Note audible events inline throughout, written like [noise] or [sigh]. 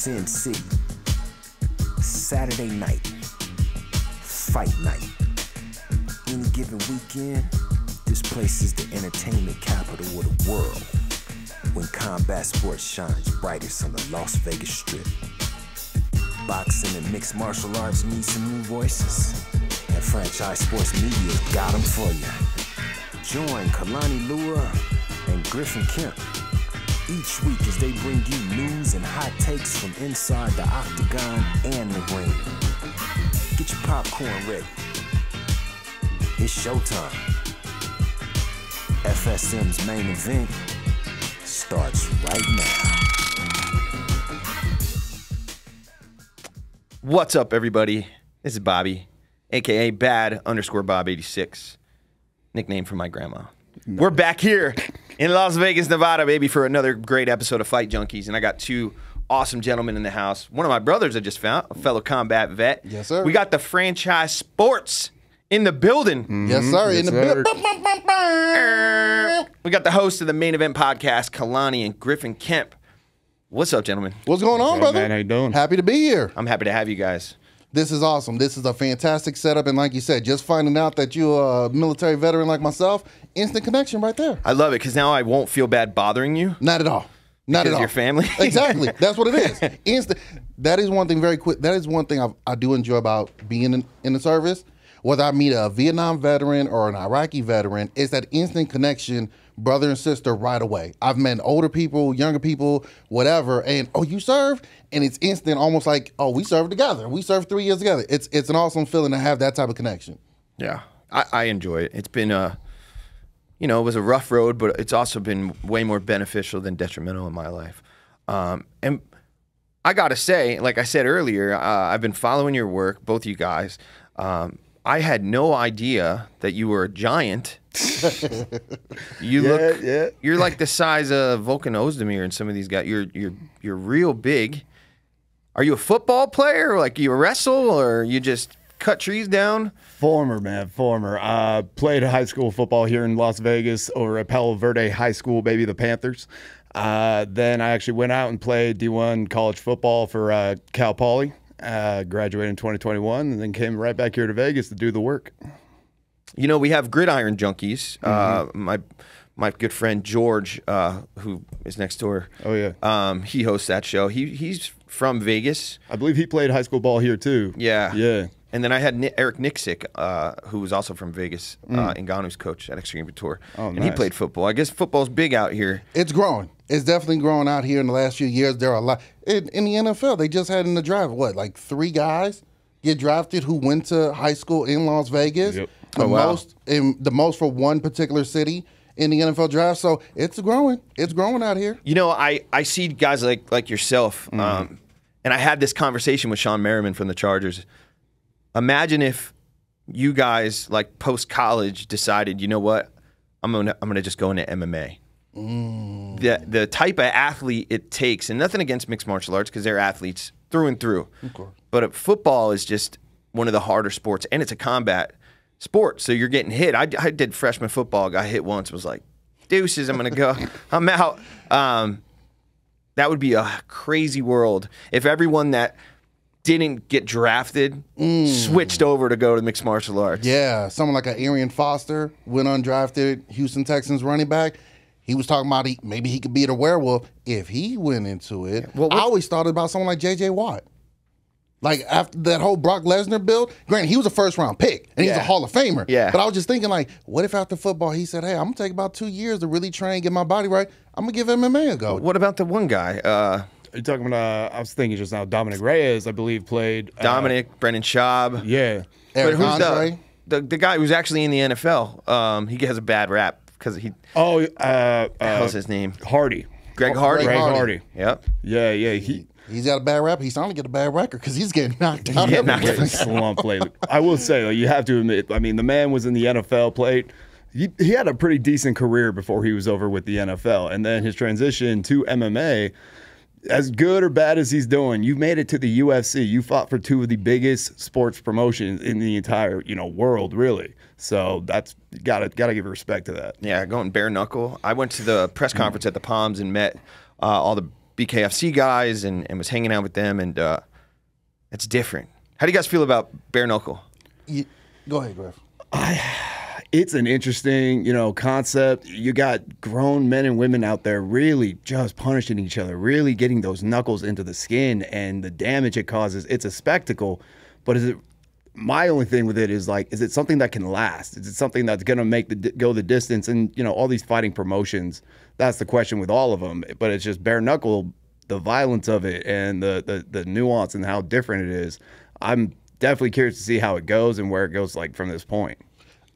Sin City. Saturday night, fight night. Any given weekend, this place is the entertainment capital of the world. When combat sports shines brightest on the Las Vegas Strip. Boxing and mixed martial arts need some new voices. And franchise sports media's got them for you. Join Kalani Lua and Griffin Kemp each week as they bring you news and hot takes from inside the octagon and the ring. Get your popcorn ready. It's showtime. FSM's main event starts right now. What's up, everybody? This is Bobby, aka Bad underscore Bob86, nickname from my grandma. We're back here in Las Vegas, Nevada, baby, for another great episode of Fight Junkies. And I got two awesome gentlemen in the house. One of my brothers I just found, a fellow combat vet. Yes, sir. We got the franchise sports in the building. Mm-hmm. Yes, sir. Yes, in the building. We got the host of the main event podcast, Kalani and Griffin Kemp. What's up, gentlemen? What's going on, hey, brother? Man, how you doing? Happy to be here. I'm happy to have you guys. This is awesome. This is a fantastic setup, and like you said, just finding out that you're a military veteran like myself, instant connection right there. I love it because now I won't feel bad bothering you. Not at all. Not at all. Your family. [laughs] exactly. That's what it is. [laughs] Instant. That is one thing. Very quick. That is one thing I, I do enjoy about being in, in the service. Whether I meet a Vietnam veteran or an Iraqi veteran, it's that instant connection, brother and sister, right away. I've met older people, younger people, whatever, and oh, you served, and it's instant, almost like oh, we served together. We served three years together. It's it's an awesome feeling to have that type of connection. Yeah, I, I enjoy it. It's been a uh you know, it was a rough road, but it's also been way more beneficial than detrimental in my life. Um, and I gotta say, like I said earlier, uh, I've been following your work, both you guys. Um, I had no idea that you were a giant. [laughs] you yeah, look, yeah. you're like the size of Vulcan Ozdemir and some of these guys. You're you're you're real big. Are you a football player? Like you wrestle, or you just cut trees down? Former, man, former. Uh, played high school football here in Las Vegas over at Palo Verde High School, baby, the Panthers. Uh, then I actually went out and played D1 college football for uh, Cal Poly. Uh, graduated in 2021 and then came right back here to Vegas to do the work. You know, we have gridiron junkies. Mm -hmm. my my good friend George, uh, who is next door. Oh yeah, um, he hosts that show. He he's from Vegas. I believe he played high school ball here too. Yeah, yeah. And then I had Eric Nixick, uh, who was also from Vegas, uh, mm. uh, Ngannou's coach at Extreme Tour. Oh, and nice. he played football. I guess football's big out here. It's growing. It's definitely growing out here in the last few years. There are a lot. In, in the NFL, they just had in the draft, what, like three guys get drafted who went to high school in Las Vegas? Yep. The, oh, wow. most, in, the most for one particular city in the NFL draft. So it's growing. It's growing out here. You know, I, I see guys like, like yourself. Mm-hmm. Um, and I had this conversation with Sean Merriman from the Chargers – imagine if you guys like post college decided, you know what, I'm gonna I'm gonna just go into MMA. Mm. The the type of athlete it takes, and nothing against mixed martial arts because they're athletes through and through. But uh, football is just one of the harder sports, and it's a combat sport, so you're getting hit. I, I did freshman football, got hit once, was like, deuces, I'm gonna go, [laughs] I'm out. Um, that would be a crazy world if everyone that didn't get drafted, mm. switched over to go to mixed martial arts. Yeah, someone like an Arian Foster went undrafted, Houston Texans running back. He was talking about he, maybe he could be the werewolf if he went into it. well, I always thought about someone like J.J. Watt. Like after that whole Brock Lesnar build, granted he was a first round pick and yeah. he's a Hall of Famer. Yeah. But I was just thinking like, what if after football he said, "Hey, I'm gonna take about two years to really train, get my body right. I'm gonna give MMA a go." What about the one guy? Uh, you're talking about, uh, I was thinking just now, Dominic Reyes, I believe, played. Uh, Dominic, Brendan Schaub. Yeah. Eric but who's the, the, the, guy who's actually in the NFL? Um, he has a bad rap because he. Oh, uh, uh, his name? Hardy. Greg oh, Hardy. Greg Hardy. Hardy. Yep. Yeah, yeah. He, he's got a bad rap. He's starting to get a bad record because he's getting knocked out. Yeah, knocked out. slump lately. I will say, like, you have to admit. I mean, the man was in the NFL, played. He, he had a pretty decent career before he was over with the NFL, and then his transition to MMA as good or bad as he's doing, you made it to the UFC. You fought for two of the biggest sports promotions in the entire, you know, world, really. So that's gotta gotta give respect to that. Yeah, going bare knuckle. I went to the press conference at the Palms and met uh, all the BKFC guys and, and was hanging out with them, and uh, it's different. How do you guys feel about bare knuckle? You, go ahead, Griff. [sighs] [sighs] I it's an interesting, you know, concept. You got grown men and women out there really just punishing each other, really getting those knuckles into the skin and the damage it causes. It's a spectacle, but is it my only thing with it is like, is it something that can last? Is it something that's going to make the go the distance? And you know, all these fighting promotions, that's the question with all of them. But it's just bare knuckle, the violence of it and the the, the nuance and how different it is. I'm definitely curious to see how it goes and where it goes like from this point.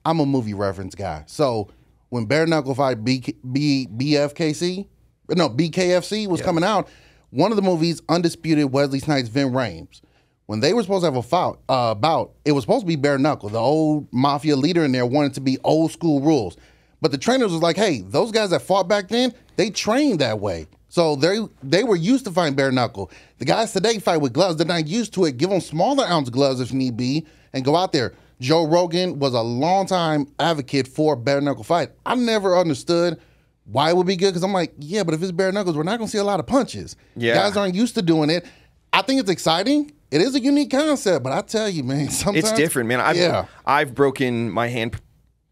I'm a movie reference guy. So when Bare Knuckle Fight B, B, BFKC, no, BKFC was coming out, one of the movies, Undisputed Wesley Snipes, Vin Rames, when they were supposed to have a fight uh, it was supposed to be Bare Knuckle. The old mafia leader in there wanted to be old school rules. But the trainers was like, hey, those guys that fought back then, they trained that way. So they they were used to fighting bare knuckle. The guys today fight with gloves. They're not used to it. Give them smaller ounce gloves if need be and go out there. Joe Rogan was a longtime advocate for bare knuckle fight. I never understood why it would be good because I'm like, yeah, but if it's bare knuckles, we're not going to see a lot of punches. Yeah. Guys aren't used to doing it. I think it's exciting. It is a unique concept, but I tell you, man, [laughs] sometimes it's different, man. I've, yeah. I've broken my hand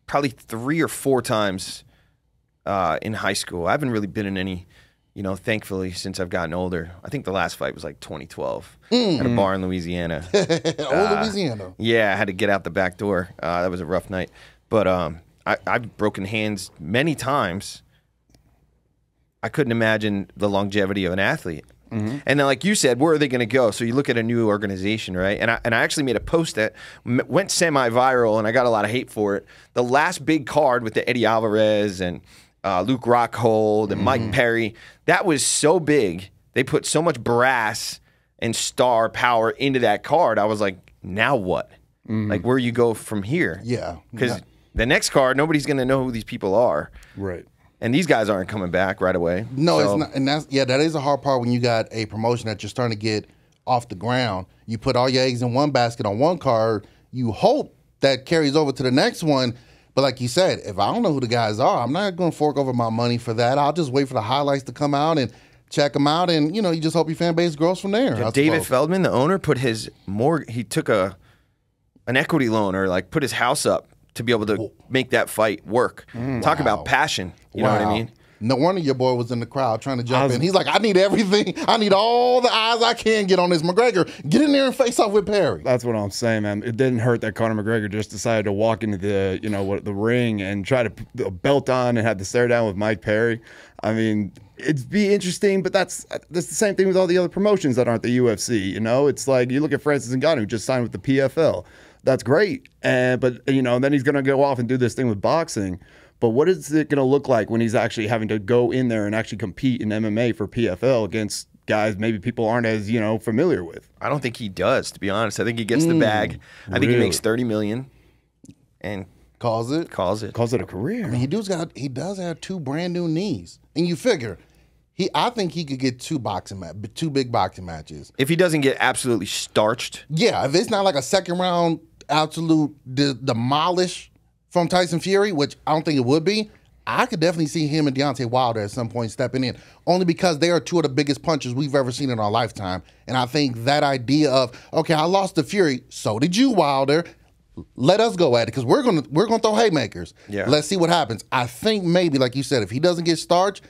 probably three or four times uh, in high school. I haven't really been in any you know, thankfully, since I've gotten older, I think the last fight was like 2012 mm. at a bar in Louisiana. [laughs] Old uh, Louisiana. Yeah, I had to get out the back door. Uh, that was a rough night. But um, I, I've broken hands many times. I couldn't imagine the longevity of an athlete. Mm-hmm. And then, like you said, where are they going to go? So you look at a new organization, right? And I, and I actually made a post that m- went semi viral and I got a lot of hate for it. The last big card with the Eddie Alvarez and uh, Luke Rockhold and mm-hmm. Mike Perry. That was so big. They put so much brass and star power into that card. I was like, now what? Mm-hmm. Like where you go from here? Yeah, because yeah. the next card, nobody's gonna know who these people are. Right. And these guys aren't coming back right away. No, so. it's not. And that's yeah, that is a hard part when you got a promotion that you're starting to get off the ground. You put all your eggs in one basket on one card. You hope that carries over to the next one but like you said, if I don't know who the guys are, I'm not going to fork over my money for that. I'll just wait for the highlights to come out and check them out, and you know, you just hope your fan base grows from there. Yeah, David Feldman, the owner, put his more. He took a an equity loan or like put his house up to be able to make that fight work. Mm, Talk wow. about passion. You wow. know what I mean? No one of your boy was in the crowd trying to jump was, in. He's like, I need everything. [laughs] I need all the eyes I can get on this McGregor. Get in there and face off with Perry. That's what I'm saying, man. It didn't hurt that Conor McGregor just decided to walk into the you know what the ring and try to put the belt on and have the stare down with Mike Perry. I mean, it'd be interesting, but that's that's the same thing with all the other promotions that aren't the UFC. You know, it's like you look at Francis Ngannou who just signed with the PFL. That's great, and but you know, then he's gonna go off and do this thing with boxing. But what is it going to look like when he's actually having to go in there and actually compete in MMA for PFL against guys maybe people aren't as you know familiar with? I don't think he does. To be honest, I think he gets the mm. bag. I think he makes thirty million, and Calls it. calls it. Calls it a career. I mean, he does got he does have two brand new knees, and you figure he I think he could get two boxing ma- two big boxing matches. If he doesn't get absolutely starched, Yeah, if it's not like a second round absolute de- demolish, from Tyson Fury, which I don't think it would be, I could definitely see him and Deontay Wilder at some point stepping in, only because they are two of the biggest punches we've ever seen in our lifetime. And I think that idea of okay, I lost to Fury, so did you, Wilder. Let us go at it because we're gonna we're gonna throw haymakers. Yeah. Let's see what happens. I think maybe, like you said, if he doesn't get starched,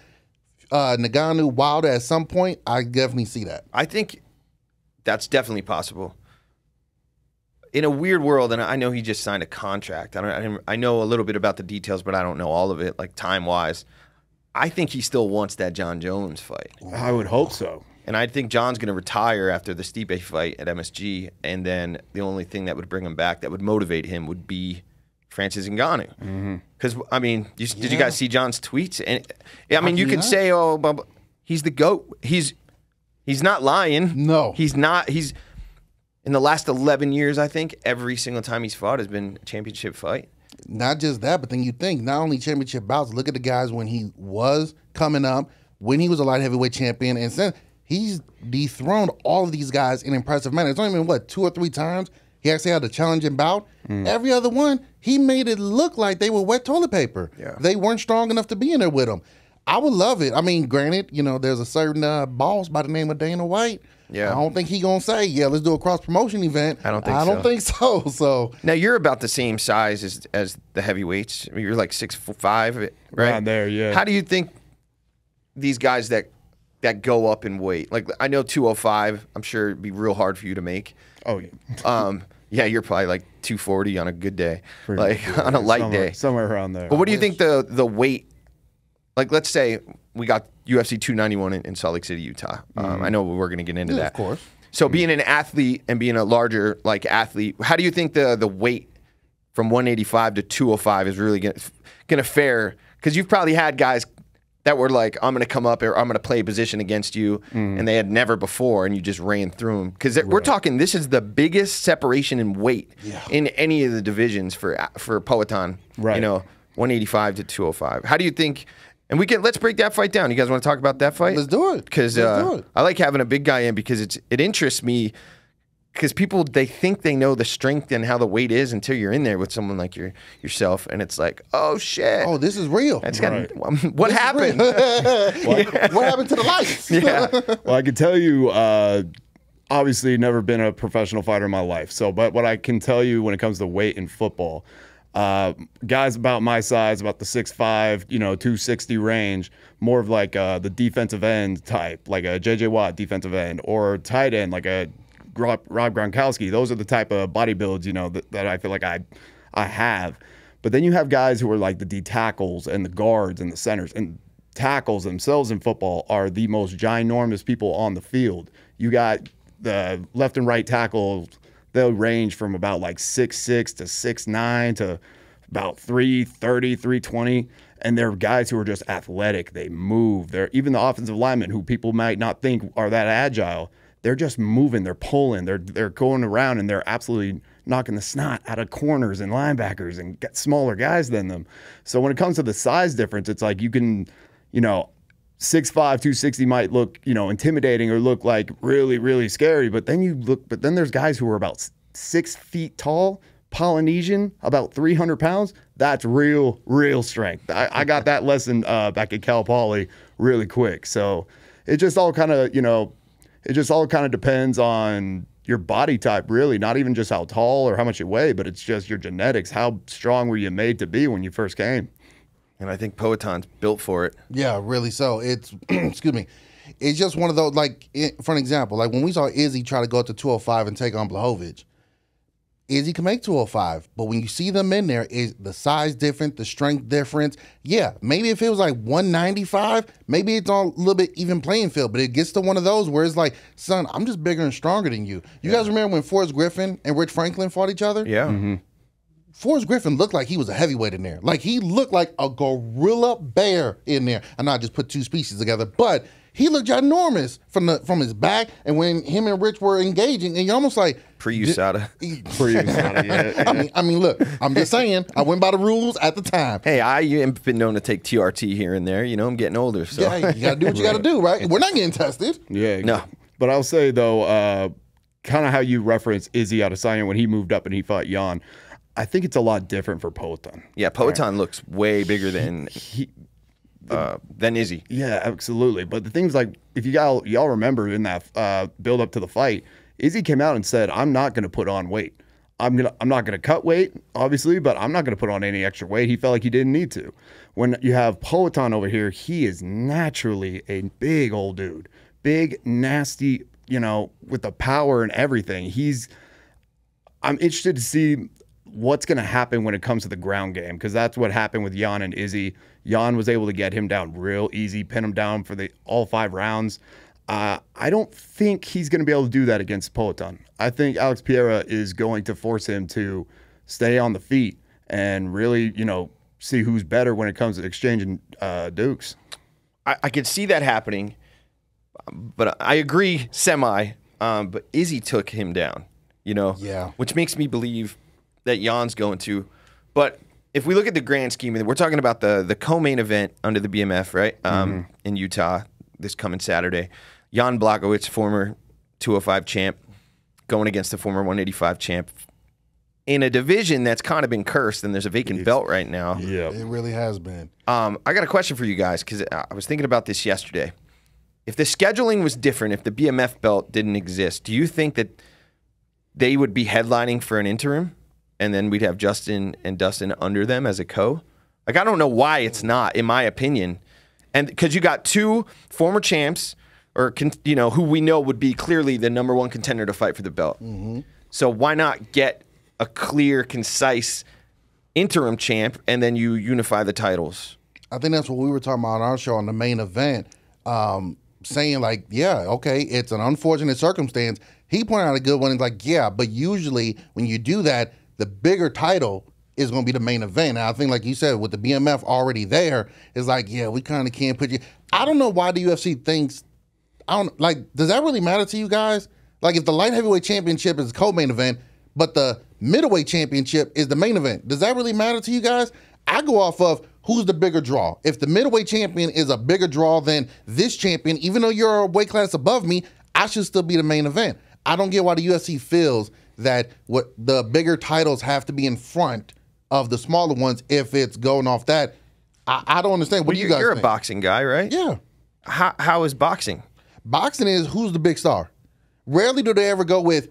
uh, Nagano Wilder at some point, I definitely see that. I think that's definitely possible in a weird world, and I know he just signed a contract. I don't. I, know a little bit about the details, but I don't know all of it, like time wise. I think he still wants that John Jones fight. I would hope so. And I think John's going to retire after the Stipe fight at MSG, and then the only thing that would bring him back, that would motivate him, would be Francis Ngannou. Because mm-hmm. I mean, you, yeah. did you guys see John's tweets? And I mean, you yeah. can say, "Oh, blah, blah. he's the goat." He's he's not lying. No, he's not. He's in the last 11 years, I think, every single time he's fought has been a championship fight. Not just that, but then you think not only championship bouts, look at the guys when he was coming up, when he was a light heavyweight champion, and since he's dethroned all of these guys in impressive manner. It's only been, what, two or three times he actually had a challenging bout. Mm. Every other one, he made it look like they were wet toilet paper. Yeah. They weren't strong enough to be in there with him. I would love it. I mean, granted, you know, there's a certain uh, boss by the name of Dana White – yeah. I don't think he gonna say, yeah, let's do a cross promotion event. I don't think I so. don't think so. [laughs] So now you're about the same size as as the heavyweights. I mean, you're like six five, right? Around there, yeah. How do you think these guys that that go up in weight? Like I know two oh five, I'm sure it'd be real hard for you to make. Oh yeah. [laughs] um yeah, you're probably like 240 on a good day, Pretty like good. [laughs] on a light somewhere, day, somewhere around there. But what do you think the the weight like let's say we got UFC 291 in, in Salt Lake City, Utah. Um, mm I know we're going to get into yeah, that, of course. So mm being an athlete and being a larger like athlete, how do you think the the weight from 185 to 205 is really going to fare? Because you've probably had guys that were like, I'm going to come up or I'm going to play a position against you, mm. and they had never before, and you just ran through them. Because right. we're talking, this is the biggest separation in weight yeah. in any of the divisions for for Peloton. Right. You know, 185 to 205. How do you think? And we can let's break that fight down. You guys want to talk about that fight? Let's do it. Because uh, I like having a big guy in because it's it interests me because people they think they know the strength and how the weight is until you're in there with someone like your yourself, and it's like, oh shit, oh this is real. That's has [laughs] gotta, what this happened? [laughs] what? Yeah. what happened to the lights? [laughs] yeah. Well, I can tell you. Uh, obviously, never been a professional fighter in my life. So, but what I can tell you when it comes to weight in football, uh, guys about my size, about the 6'5, you know, 260 range, more of like uh, the defensive end type, like a JJ Watt defensive end or tight end, like a Rob, Gronkowski. Those are the type of body builds, you know, that, that I feel like I, I have. But then you have guys who are like the D tackles and the guards and the centers. And tackles themselves in football are the most ginormous people on the field. You got the left and right tackles they'll range from about like six six to six nine to about 330, 320. And they're guys who are just athletic. They move. They're even the offensive linemen who people might not think are that agile. They're just moving. They're pulling. They're they're going around and they're absolutely knocking the snot out of corners and linebackers and get smaller guys than them. So when it comes to the size difference, it's like you can, you know, Six five, two sixty 260 might look, you know, intimidating or look like really, really scary. But then you look, but then there's guys who are about six feet tall, Polynesian, about 300 pounds. That's real, real strength. I, I got that lesson uh, back at Cal Poly really quick. So it just all kind of, you know, it just all kind of depends on your body type, really, not even just how tall or how much you weigh, but it's just your genetics. How strong were you made to be when you first came? and I think Poeton's built for it. Yeah, really. So it's [clears throat] excuse me. It's just one of those like it, for an example, like when we saw Izzy try to go up to 205 and take on Blahovic, Izzy can make 205, but when you see them in there, is the size different, the strength difference? Yeah, maybe if it was like 195, maybe it's on a little bit even playing field, but it gets to one of those where it's like, son, I'm just bigger and stronger than you. You yeah. guys remember when Forrest Griffin and Rich Franklin fought each other? Yeah. Mm-hmm. Forrest Griffin looked like he was a heavyweight in there. Like he looked like a gorilla bear in there. I know I just put two species together, but he looked ginormous from the from his back. And when him and Rich were engaging, and you're almost like pre USADA. [laughs] pre USADA, I, mean, I mean, look, I'm just saying, I went by the rules at the time. Hey, I have been known to take TRT here and there. You know, I'm getting older, so yeah, you gotta do what you gotta do, right? We're not getting tested. Yeah, no. But I'll say though. Uh, kind of how you reference Izzy out of Adesanya when he moved up and he fought Jan. I think it's a lot different for Poetan. Yeah, Poetan right. looks way bigger than he, the, uh, than Izzy. Yeah, absolutely. But the things like if you all y'all remember in that uh, build up to the fight, Izzy came out and said, "I'm not going to put on weight. I'm gonna I'm not going to cut weight, obviously, but I'm not going to put on any extra weight." He felt like he didn't need to. When you have Poetan over here, he is naturally a big old dude, big nasty, you know, with the power and everything. He's I'm interested to see what's going to happen when it comes to the ground game because that's what happened with Jan and Izzy. Jan was able to get him down real easy, pin him down for the all five rounds. Uh, I don't think he's going to be able to do that against Politon. I think Alex Piera is going to force him to stay on the feet and really, you know, see who's better when it comes to exchanging uh, dukes. I, I could see that happening, but I agree semi. Um, but Izzy took him down, you know, yeah, which makes me believe that Jan's going to, but if we look at the grand scheme, we're talking about the the co-main event under the BMF, right? Um, mm-hmm. In Utah this coming Saturday, Jan Blagojevich, former 205 champ, going against the former 185 champ in a division that's kind of been cursed, and there's a vacant it's, belt right now. Yeah, it really has been. Um, I got a question for you guys because I was thinking about this yesterday. If the scheduling was different, if the BMF belt didn't exist, do you think that they would be headlining for an interim? and then we'd have Justin and Dustin under them as a co. Like I don't know why it's not, in my opinion, and because you got two former champs or you know who we know would be clearly the number one contender to fight for the belt. Mm-hmm. So why not get a clear, concise interim champ, and then you unify the titles? I think that's what we were talking about on our show on the main event, um, saying like, yeah, okay, it's an unfortunate circumstance. He pointed out a good one. He's like, yeah, but usually when you do that the bigger title is going to be the main event. And I think, like you said, with the BMF already there, it's like, yeah, we kind of can't put you. I don't know why the UFC thinks. I don't like. Does that really matter to you guys? Like, if the light heavyweight championship is co-main event, but the middleweight championship is the main event, does that really matter to you guys? I go off of who's the bigger draw. If the middleweight champion is a bigger draw than this champion, even though you're a weight class above me, I should still be the main event. I don't get why the UFC feels that what the bigger titles have to be in front of the smaller ones if it's going off that. I, I don't understand. What well, do you guys? You're think? a boxing guy, right? Yeah. How how is boxing? Boxing is who's the big star. Rarely do they ever go with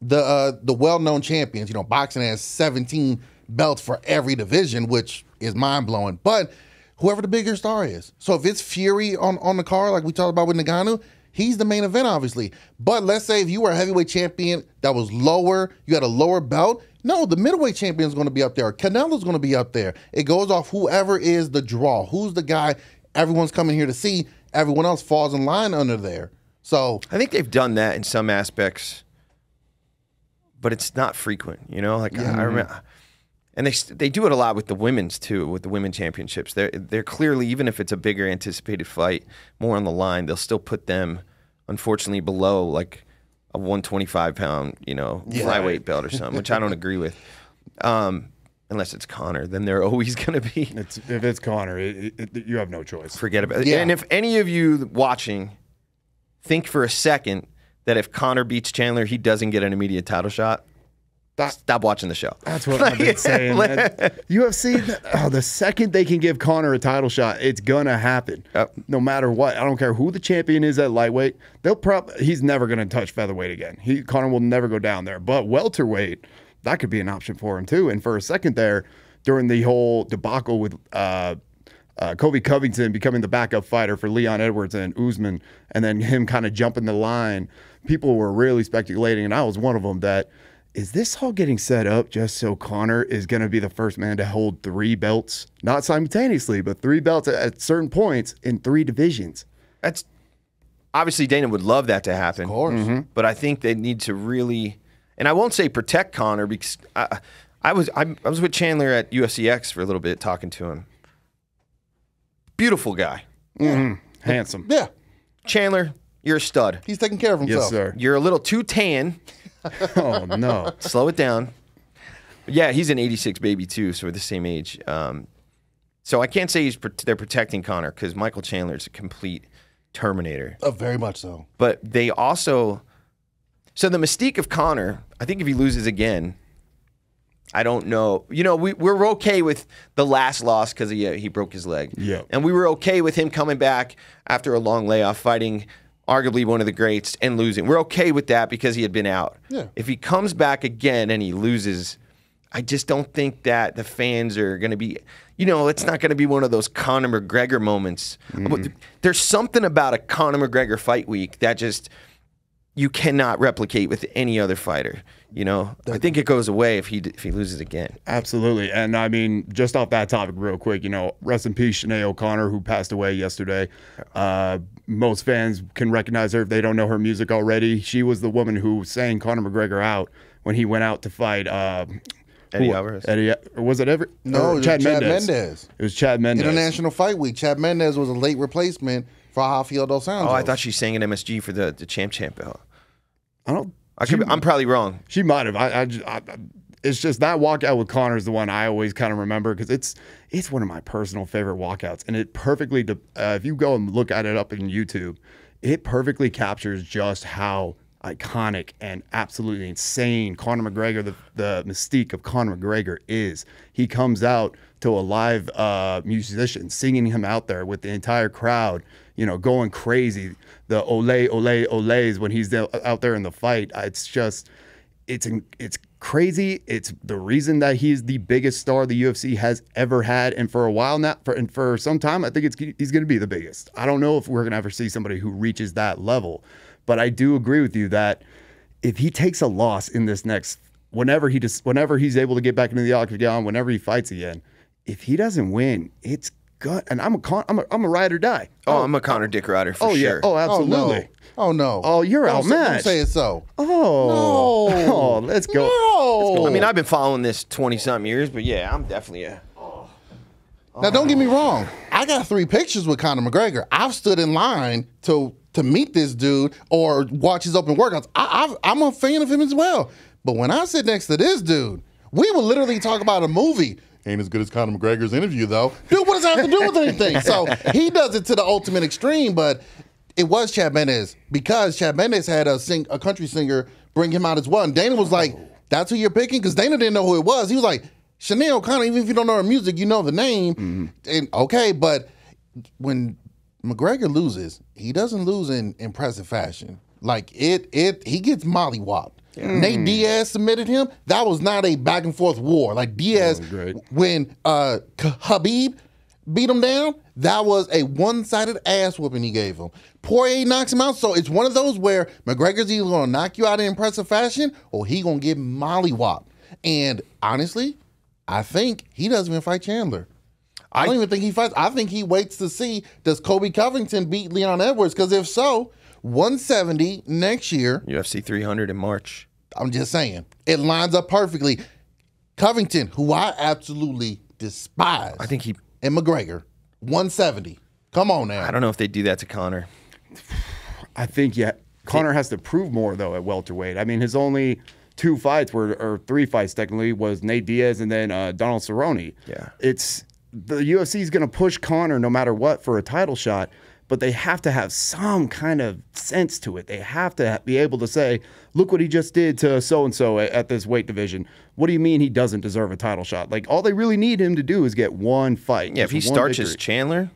the uh, the well known champions. You know, boxing has 17 belts for every division, which is mind blowing. But whoever the bigger star is. So if it's Fury on on the car, like we talked about with Nagano, He's the main event, obviously. But let's say if you were a heavyweight champion that was lower, you had a lower belt. No, the middleweight champion is going to be up there. Canelo's going to be up there. It goes off whoever is the draw. Who's the guy everyone's coming here to see? Everyone else falls in line under there. So I think they've done that in some aspects, but it's not frequent. You know, like yeah. I, I remember and they they do it a lot with the women's too, with the women championships. They're they're clearly even if it's a bigger anticipated fight, more on the line, they'll still put them unfortunately below like a 125 pound, you know, yeah. flyweight belt or something, which I don't agree with. Um, unless it's Connor, then they're [laughs] always going to be. It's, if it's Connor, it, it, you have no choice. Forget about it. Yeah. And if any of you watching think for a second that if Connor beats Chandler, he doesn't get an immediate title shot, that, Stop watching the show. That's what I've been [laughs] saying. UFC, [laughs] oh, the second they can give Connor a title shot, it's gonna happen. Yep. No matter what, I don't care who the champion is at lightweight. They'll prob he's never gonna touch featherweight again. He Connor will never go down there. But welterweight, that could be an option for him too. And for a second there, during the whole debacle with uh, uh, Kobe Covington becoming the backup fighter for Leon Edwards and Usman, and then him kind of jumping the line, people were really speculating, and I was one of them that is this all getting set up just so Connor is going to be the first man to hold three belts, not simultaneously, but three belts at certain points in three divisions? That's obviously Dana would love that to happen. Of course. Mm-hmm. But I think they need to really, and I won't say protect Connor because I, I was I, I was with Chandler at USCX for a little bit talking to him. Beautiful guy, mm-hmm. handsome. Yeah, Chandler, you're a stud. He's taking care of himself. Yes, sir. You're a little too tan. [laughs] oh no! Slow it down. yeah, he's an '86 baby too, so we're the same age. Um, so I can't say he's they're protecting Connor because Michael Chandler is a complete Terminator. Oh, very much so. But they also, so the mystique of Connor. I think if he loses again, I don't know. You know, we, we're okay with the last loss because he, uh, he broke his leg. Yeah. And we were okay with him coming back after a long layoff fighting arguably one of the greats, and losing. We're okay with that because he had been out. Yeah. If he comes back again and he loses, I just don't think that the fans are going to be, you know, it's not going to be one of those Conor McGregor moments. mm There's something about a Conor McGregor fight week that just you cannot replicate with any other fighter. You know, I think it goes away if he if he loses again. Absolutely, and I mean, just off that topic, real quick. You know, rest in peace, Sinead O'Connor, who passed away yesterday. Uh, most fans can recognize her if they don't know her music already. She was the woman who sang Conor McGregor out when he went out to fight uh, Eddie who, uh, Alvarez. Eddie, was it ever? No, it Chad, Chad Mendez. Mendez. It was Chad Mendez. International Fight Week. Chad Mendez was a late replacement for Rafael Dos Anjos. Oh, I thought she sang in MSG for the, the champ champ belt. I don't. I could, she, I'm probably wrong. She might have. I, I, I, it's just that walkout with Connor is the one I always kind of remember because it's it's one of my personal favorite walkouts, and it perfectly. uh, if you go and look at it up in YouTube, it perfectly captures just how iconic and absolutely insane Conor McGregor, the, the mystique of Conor McGregor is. He comes out to a live uh, musician singing him out there with the entire crowd, you know, going crazy. The ole ole ole's when he's out there in the fight. It's just, it's it's crazy. It's the reason that he's the biggest star the UFC has ever had, and for a while now, for, and for some time, I think it's he's going to be the biggest. I don't know if we're going to ever see somebody who reaches that level, but I do agree with you that if he takes a loss in this next, whenever he just, whenever he's able to get back into the octagon, whenever he fights again, if he doesn't win, it's gut, and I'm a con- I'm a, I'm a ride or die. Oh, oh. I'm a Connor Dick rider for oh yeah. Oh, absolutely. Oh no. Oh, no. Oh, you're Don't outmatched. Don't say so. Oh. No. [laughs] Oh, let's go. No. I mean, I've been following this 20 something years, but yeah, I'm definitely a. Oh. Now, don't get me wrong. I got three pictures with Conor McGregor. I've stood in line to to meet this dude or watch his open workouts. I, I've, I'm a fan of him as well. But when I sit next to this dude, we will literally talk about a movie ain't as good as Conor McGregor's interview though. Dude, what does that have to do with anything? So he does it to the ultimate extreme, but it was Chad Mendes because Chad Mendes had a sing a country singer bring him out as well. And Dana was like, "That's who you're picking," because Dana didn't know who it was. He was like, "Chanel O'Connor." Even if you don't know her music, you know the name. Mm-hmm. And okay, but when McGregor loses, he doesn't lose in impressive fashion. Like it, it he gets mollywopped. Yeah. Nate mm-hmm. Diaz submitted him. That was not a back and forth war. Like Diaz, when uh, Habib beat him down, that was a one sided ass whooping he gave him. Poirier knocks him out. So it's one of those where McGregor's either going to knock you out in impressive fashion or he going to get mollywop. And honestly, I think he doesn't even fight Chandler. I, I don't even think he fights. I think he waits to see does Kobe Covington beat Leon Edwards? Because if so, 170 next year. UFC 300 in March. I'm just saying. It lines up perfectly. Covington, who I absolutely despise. I think he and McGregor, 170. Come on now. I don't know if they do that to Connor. I think yeah. Connor has to prove more though at welterweight. I mean, his only two fights were or three fights technically was Nate Diaz and then uh, Donald Cerrone. Yeah, it's the UFC is going to push Connor no matter what for a title shot but they have to have some kind of sense to it. They have to be able to say, look what he just did to so and so at this weight division. What do you mean he doesn't deserve a title shot? Like, all they really need him to do is get one fight. Yeah, if he starches victory. Chandler.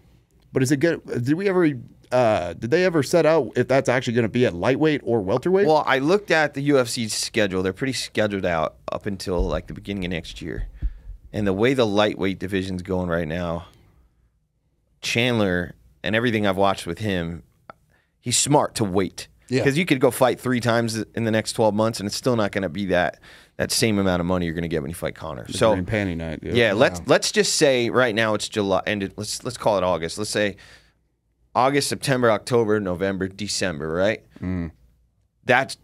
But is it good? Did we ever uh, did they ever set out if that's actually going to be at lightweight or welterweight? Well, I looked at the UFC's schedule. They're pretty scheduled out up until like the beginning of next year. And the way the lightweight division's going right now, Chandler and everything I've watched with him, he's smart to wait. Because yeah. you could go fight three times in the next 12 months, and it's still not going to be that that same amount of money you're going to get when you fight Connor. so panty night. Yeah, yeah let's let's just say right now it's July, and let's let's call it August. Let's say August, September, October, November, December. Right. Mm. That's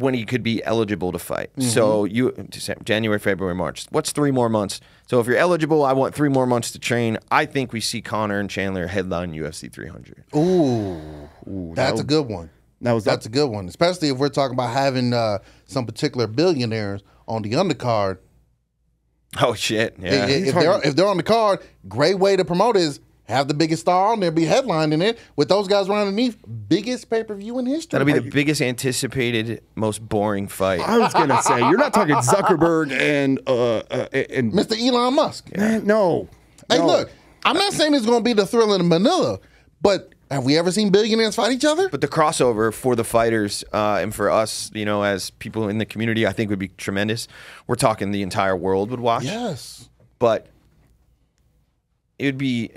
when he could be eligible to fight. Mm-hmm. So you January, February, March. What's three more months? So if you're eligible, I want three more months to train. I think we see Connor and Chandler headline UFC 300. Ooh, Ooh that's that, a good one. That was that's a good one, especially if we're talking about having uh, some particular billionaires on the undercard. Oh shit! Yeah, if, if, they're, if they're on the card, great way to promote is have the biggest star on there, be headlining it with those guys right underneath. Biggest pay per view in history. That'll be the biggest anticipated, most boring fight. I was gonna say you're not talking Zuckerberg and uh, uh and Mr. Elon Musk. Yeah. Man, no. Hey, no. look, I'm not saying it's gonna be the thrill in Manila, but have we ever seen billionaires fight each other? But the crossover for the fighters uh, and for us, you know, as people in the community, I think would be tremendous. We're talking the entire world would watch. Yes. But it would be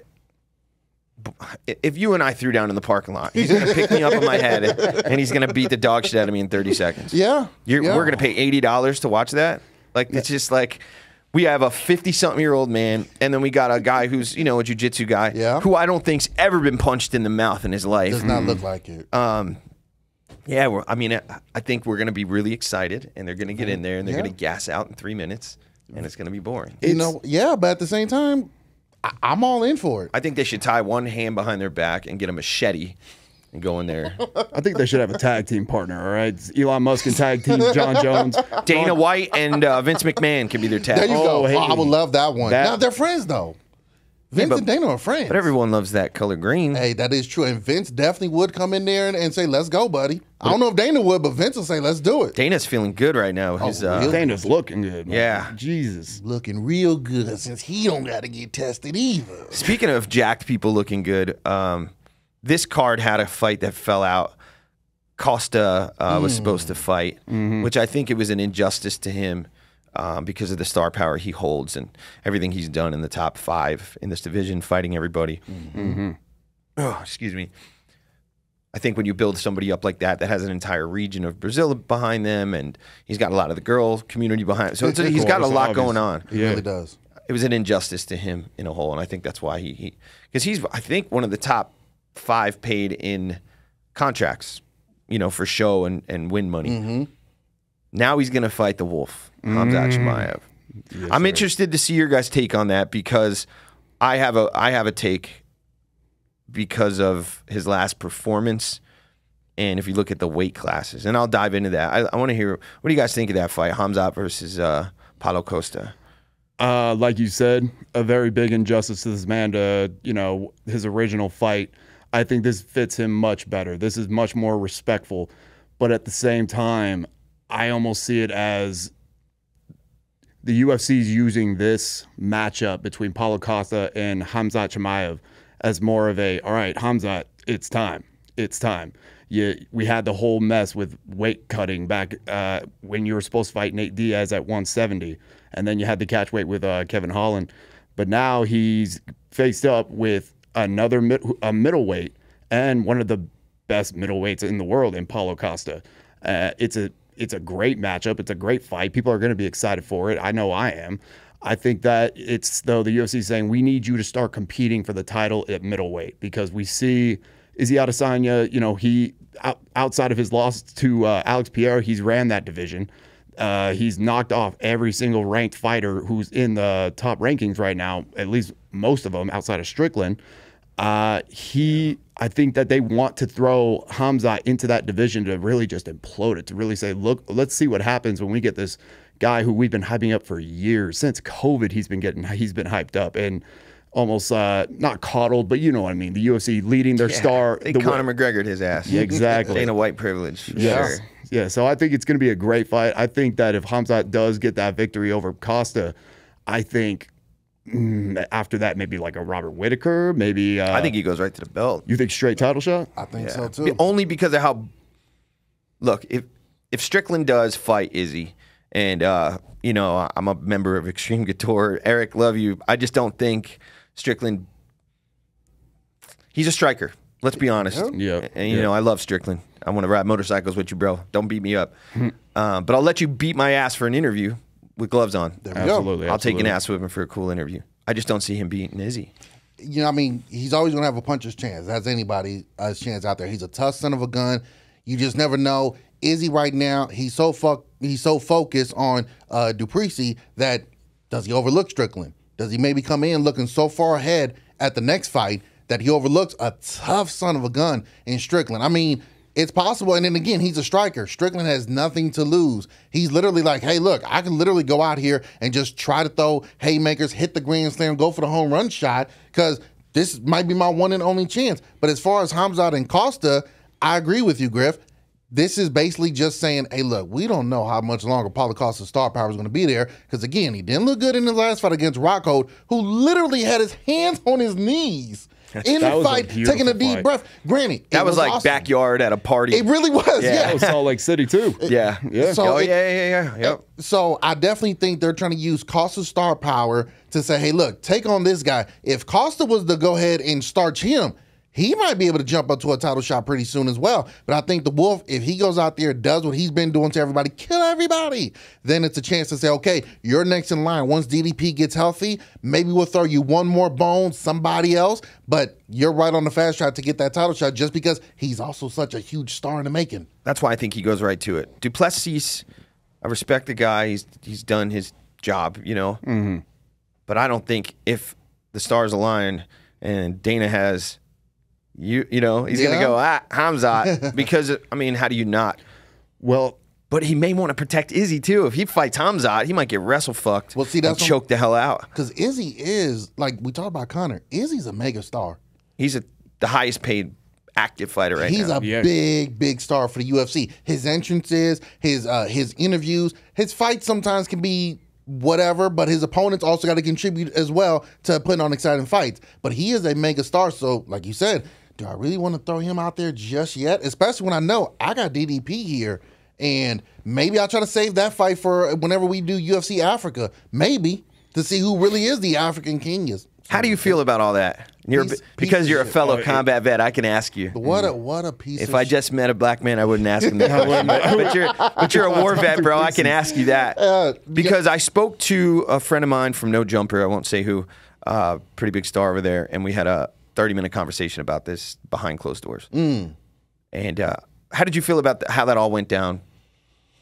if you and I threw down in the parking lot, he's going to pick me up on my head and he's going to beat the dog shit out of me in 30 seconds. Yeah. You're, yeah. We're going to pay $80 to watch that. Like, it's just like we have a 50 something year old man and then we got a guy who's, you know, a jujitsu guy yeah. who I don't think's ever been punched in the mouth in his life. Does not mm. look like it. Um, yeah. I mean, I think we're going to be really excited and they're going to get in there and they're yeah. going to gas out in three minutes and it's going to be boring. It's, you know, yeah, but at the same time, I, am all in for it. I think they should tie one hand behind their back and get a machete and go in there. I think they should have a tag team partner. All right, it's Elon Musk and tag team John Jones, Dana White, and uh, Vince McMahon can be their tag. There you oh, go. Hey. I would love that one. That, now they're friends though. Vince yeah, but, and Dana are friends. But everyone loves that color green. Hey, that is true. And Vince definitely would come in there and, and say, let's go, buddy. But I don't know if Dana would, but Vince will say, let's do it. Dana's feeling good right now. Oh, uh, Dana's looking good. Man. Yeah. Jesus. Looking real good since he don't got to get tested either. Speaking of jacked people looking good, um, this card had a fight that fell out. Costa uh, was mm. supposed to fight, mm -hmm. which I think it was an injustice to him um, because of the star power he holds and everything he's done in the top five in this division, fighting everybody. Mm -hmm. oh, excuse me. I think when you build somebody up like that, that has an entire region of Brazil behind them, and he's got a lot of the girl community behind. So it's, it's, he's got a lot obvious. going on. He yeah. really does. It was an injustice to him in a whole, and I think that's why he because he's I think one of the top five paid in contracts, you know, for show and and win money. Mm -hmm. Now he's going to fight the wolf, Hamza mm. Chimaev. Yes, I'm sir. interested to see your guys' take on that because I have a I have a take because of his last performance. And if you look at the weight classes, and I'll dive into that. I, I want to hear what do you guys think of that fight, Hamza versus uh, Paulo Costa. Uh, like you said, a very big injustice to this man to you know his original fight. I think this fits him much better. This is much more respectful, but at the same time, I almost see it as the UFC is using this matchup between Paulo Costa and Hamzat Chimaev as more of a all right, Hamzat, it's time. It's time. You, we had the whole mess with weight cutting back uh, when you were supposed to fight Nate Diaz at 170, and then you had the catch weight with uh, Kevin Holland. But now he's faced up with another mid, a middleweight and one of the best middleweights in the world in Paulo Costa. Uh, it's a it's a great matchup. It's a great fight. People are going to be excited for it. I know I am. I think that it's though the UFC saying we need you to start competing for the title at middleweight because we see Izzy Adesanya. You know he outside of his loss to uh, Alex Pierre, he's ran that division. Uh, he's knocked off every single ranked fighter who's in the top rankings right now, at least most of them outside of Strickland. Uh, he I think that they want to throw Hamza into that division to really just implode it, to really say, look, let's see what happens when we get this guy who we've been hyping up for years. Since COVID, he's been getting he's been hyped up and almost uh, not coddled, but you know what I mean. The UFC leading their yeah, star. They the Conor way. McGregor his ass. Yeah, exactly. [laughs] Ain't a white privilege. Yeah. Sure. Yeah. So I think it's going to be a great fight. I think that if Hamza does get that victory over Costa, I think Mm, after that, maybe like a Robert Whitaker, maybe. Uh, I think he goes right to the belt. You think straight title shot? I think yeah. so too. Only because of how. Look, if if Strickland does fight Izzy, and uh, you know I'm a member of Extreme Couture, Eric, love you. I just don't think Strickland. He's a striker. Let's be honest. Yeah. And, you yeah. know I love Strickland. I want to ride motorcycles with you, bro. Don't beat me up. Hmm. uh, but I'll let you beat my ass for an interview with gloves on. There we absolutely, go. Absolutely. I'll take an ass whipping for a cool interview. I just don't see him beating Izzy. You know, I mean, he's always going to have a puncher's chance. That's anybody a uh, chance out there. He's a tough son of a gun. You just never know. Izzy right now, he's so fuck, he's so focused on uh, Dupree that does he overlook Strickland? Does he maybe come in looking so far ahead at the next fight that he overlooks a tough son of a gun in Strickland? I mean, it's possible. And then again, he's a striker. Strickland has nothing to lose. He's literally like, hey, look, I can literally go out here and just try to throw haymakers, hit the green slam, go for the home run shot, because this might be my one and only chance. But as far as Hamzad and Costa, I agree with you, Griff. This is basically just saying, hey, look, we don't know how much longer Paulo Costa's star power is going to be there. Because again, he didn't look good in his last fight against Rockhold, who literally had his hands on his knees in [laughs] that the fight, a taking a deep fight. breath. Granny, that was, was like awesome. backyard at a party. It really was. Yeah, yeah. That oh, was Salt Lake City too. [laughs] yeah, yeah. So oh, it, yeah, yeah, yeah. so I definitely think they're trying to use Costa's star power to say, hey, look, take on this guy. If Costa was to go ahead and starch him, he might be able to jump up to a title shot pretty soon as well. But I think the Wolf, if he goes out there, does what he's been doing to everybody, kill everybody, then it's a chance to say, okay, you're next in line. Once DDP gets healthy, maybe we'll throw you one more bone, somebody else, but you're right on the fast track to get that title shot just because he's also such a huge star in the making. That's why I think he goes right to it. Duplessis, I respect the guy. He's he's done his job, you know. Mm-hmm. But I don't think if the stars align and Dana has you you know he's yeah. going to go ah Hamzat [laughs] because I mean how do you not? Well, but he may want to protect Izzy too. If he fights Hamzat, he might get wrestle fucked. Well, see that's choke the hell out because Izzy is like we talked about Connor. Izzy's a mega star. He's a, the highest paid active fighter right he's now. a yeah. big big star for the UFC. His entrances, his uh, his interviews, his fights sometimes can be whatever, but his opponents also got to contribute as well to putting on exciting fights. But he is a mega star, so like you said, do I really want to throw him out there just yet? Especially when I know I got DDP here. And maybe I'll try to save that fight for whenever we do UFC Africa. Maybe to see who really is the African Is How do you feel about all that? You're, piece, because piece you're a fellow shit. Uh, combat vet, I can ask you. What a mm. what a piece! If I just met a black man, I wouldn't ask him that. but, [laughs] but, you're but you're a [laughs] war vet, bro. I can ask you that because I spoke to a friend of mine from No Jumper. I won't say who. Uh, pretty big star over there, and we had a 30 minute conversation about this behind closed doors. Mm. And uh, how did you feel about the, how that all went down